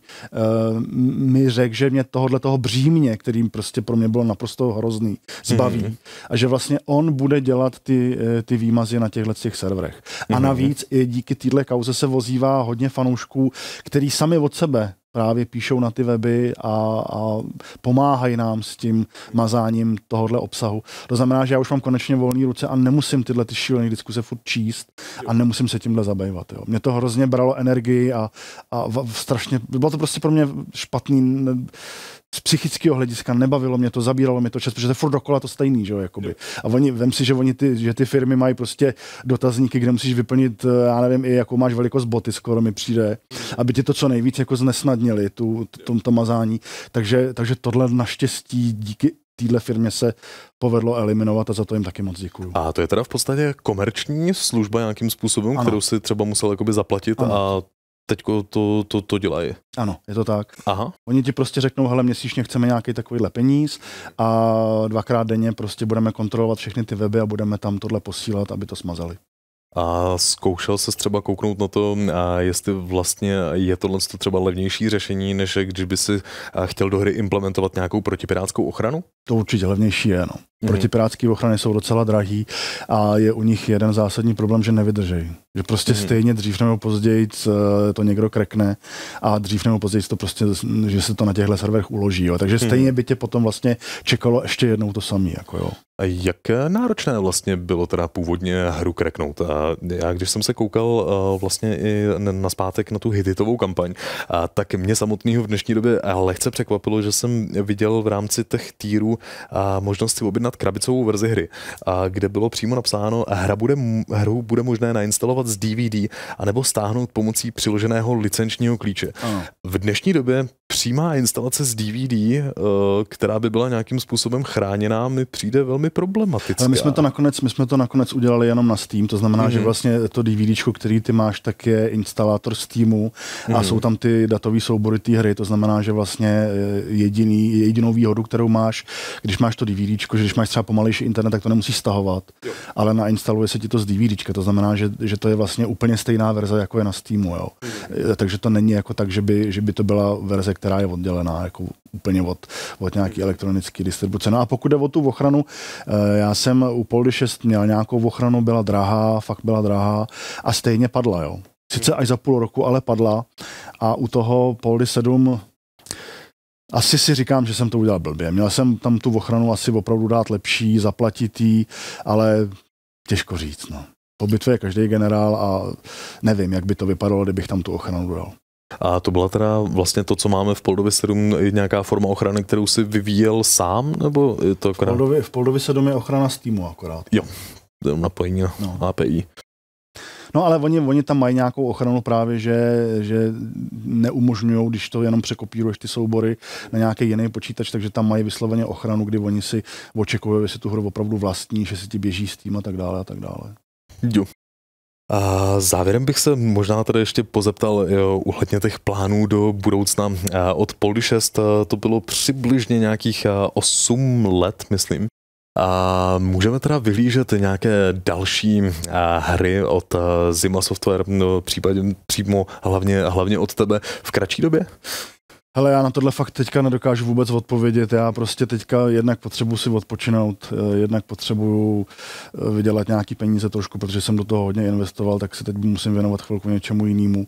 mi řekl, že mě tohohle toho břímně, kterým prostě pro mě bylo naprosto hrozný, zbaví. Mm-hmm. A že vlastně on bude dělat ty, eh, ty výmazy na těchhle těch serverech. Mm-hmm. A mhm. navíc i díky téhle kauze se vozívá hodně fanoušků, který sami od sebe právě píšou na ty weby a, a pomáhají nám s tím mazáním tohohle obsahu. To znamená, že já už mám konečně volné ruce a nemusím tyhle ty šílené diskuse furt číst a nemusím se tímhle zabývat. Jo. Mě to hrozně bralo energii a, a v, strašně, bylo to prostě pro mě špatný, z psychického hlediska nebavilo mě to, zabíralo mě to čas, protože to je furt dokola to stejný, že jo, jakoby. A oni, vem si, že, oni ty, že ty firmy mají prostě dotazníky, kde musíš vyplnit, eh, já nevím, i jakou máš velikost boty, skoro mi přijde, aby ti to co nejvíc jako znesnadnili, tu, tom, to mazání. Takže, takže tohle naštěstí díky téhle firmě se povedlo eliminovat a za to jim taky moc děkuju. A to je teda v podstatě komerční služba nějakým způsobem, ano. kterou si třeba musel jakoby zaplatit ano. a teď to, to, to dělají. Ano, je to tak. Aha. Oni ti prostě řeknou, hele, měsíčně chceme nějaký takovýhle peníz a dvakrát denně prostě budeme kontrolovat všechny ty weby a budeme tam tohle posílat, aby to smazali. A zkoušel se třeba kouknout na to, a jestli vlastně je tohle třeba levnější řešení, než když by si chtěl do hry implementovat nějakou protipirátskou ochranu? To určitě levnější je, no. Mhm. Protipirátské ochrany jsou docela drahý a je u nich jeden zásadní problém, že nevydržejí. Že prostě hmm. stejně dřív nebo později eh, to někdo krekne a dřív nebo později to prostě, že se to na těchto serverech uloží. Jo. Takže mhm. stejně by tě potom vlastně čekalo ještě jednou to samé. Jako jo. A jak náročné vlastně bylo teda původně hru kreknout? Já když jsem se koukal eh, vlastně i na zpátek na tu hititovou kampaň, tak mě samotného v dnešní době lehce překvapilo, že jsem viděl v rámci těch týrů možnost si objednat krabicovou verzi hry, kde bylo přímo napsáno, hra bude, hru bude možné nainstalovat z DVD anebo stáhnout pomocí přiloženého licenčního klíče. Ano. V dnešní době přímá instalace z DVD, eh, která by byla nějakým způsobem chráněná, mi přijde velmi problematická. Ale my jsme to nakonec, my jsme to nakonec udělali jenom na Steam, to znamená, mm-hmm. že mhm. vlastně to DVD, který ty máš, tak je instalátor Steamu a mm-hmm. jsou tam ty datové soubory té hry, to znamená, že vlastně eh, jediný, jedinou výhodu, kterou máš, když máš to DVD, že když máš třeba pomalejší internet, tak to nemusíš stahovat, jo. ale nainstaluje se ti to z DVD, to znamená, že, že to je vlastně úplně stejná verze, jako je na Steamu, jo. Mm-hmm. Takže to není jako tak, že by, že by to byla verze, která je oddělená jako úplně od, od nějaký elektronický distribuce. No a pokud jde o tu ochranu, eh, já jsem u Poldy 6 měl nějakou ochranu, byla drahá, fakt byla drahá a stejně padla, jo. Sice až za půl roku, ale padla a u toho Poldy 7 asi si říkám, že jsem to udělal blbě. Měl jsem tam tu ochranu asi opravdu dát lepší, zaplatit jí, ale těžko říct, no. Po bitvě je každý generál a nevím, jak by to vypadalo, kdybych tam tu ochranu dodal. A to byla teda vlastně to, co máme v Poldovi 7, nějaká forma ochrany, kterou si vyvíjel sám, nebo to akorát? V Poldovi, v Poldovi 7 je ochrana z týmu akorát. Jo, napojení na no. API. No ale oni, oni tam mají nějakou ochranu právě, že, že neumožňují, když to jenom překopíruješ ty soubory na nějaký jiný počítač, takže tam mají vysloveně ochranu, kdy oni si očekují, jestli tu hru opravdu vlastní, že si ti běží s tím a tak dále a tak dále. Jo. A závěrem bych se možná tady ještě pozeptal uhledně eh, těch plánů do budoucna. Eh, od Poldy 6 eh, to bylo přibližně nějakých 8 let, myslím. A můžeme teda vyhlížet nějaké další hry od Zima Software, no, případně přímo hlavně, hlavně od tebe v kratší době? Hele, já na tohle fakt teďka nedokážu vůbec odpovědět. Já prostě teďka jednak potřebuji si odpočinout, eh, jednak potřebuju eh, vydělat nějaký peníze trošku, protože jsem do toho hodně investoval, tak se teď musím věnovat chvilku něčemu jinému.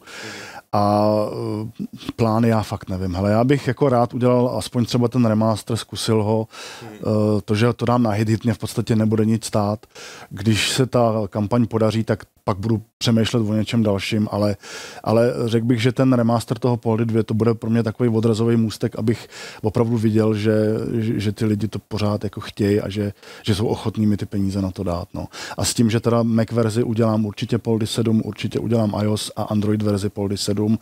A e, plány já fakt nevím. Hele, já bych jako rád udělal aspoň třeba ten remaster, zkusil ho. E, to, že to dám na hit, hit mě v podstatě nebude nic stát. Když se ta kampaň podaří, tak pak budu přemýšlet o něčem dalším, ale, ale řekl bych, že ten remaster toho Poldy 2 to bude pro mě takový odrazový můstek, abych opravdu viděl, že, že, že ty lidi to pořád jako chtějí a že, že jsou ochotní mi ty peníze na to dát. No. A s tím, že teda Mac verzi udělám určitě Poldy 7, určitě udělám iOS a Android verzi Poldy 7, 7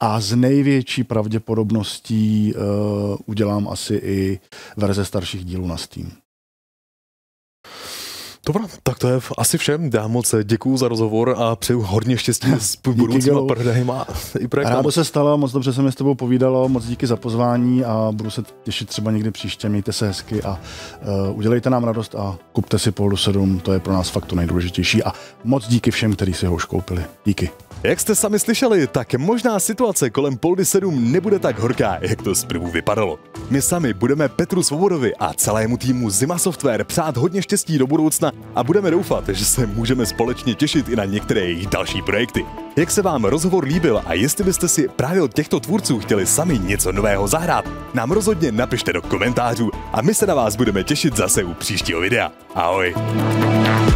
a z největší pravděpodobností uh, udělám asi i verze starších dílů na Steam. Dobrá, tak to je asi všem. Já moc děkuju za rozhovor a přeju hodně štěstí s *laughs* budoucíma prodejma i projektem. Rádo se stalo, moc dobře se mi s tebou povídalo, moc díky za pozvání a budu se těšit třeba někdy příště. Mějte se hezky a uh, udělejte nám radost a kupte si Poldu 7, to je pro nás fakt to nejdůležitější a moc díky všem, kteří si ho už koupili. Díky. Jak jste sami slyšeli, tak možná situace kolem Poldy 7 nebude tak horká, jak to zprvu vypadalo. My sami budeme Petru Svobodovi a celému týmu Zima Software přát hodně štěstí do budoucna a budeme doufat, že se můžeme společně těšit i na některé jejich další projekty. Jak se vám rozhovor líbil a jestli byste si právě od těchto tvůrců chtěli sami něco nového zahrát, nám rozhodně napište do komentářů a my se na vás budeme těšit zase u příštího videa. Ahoj!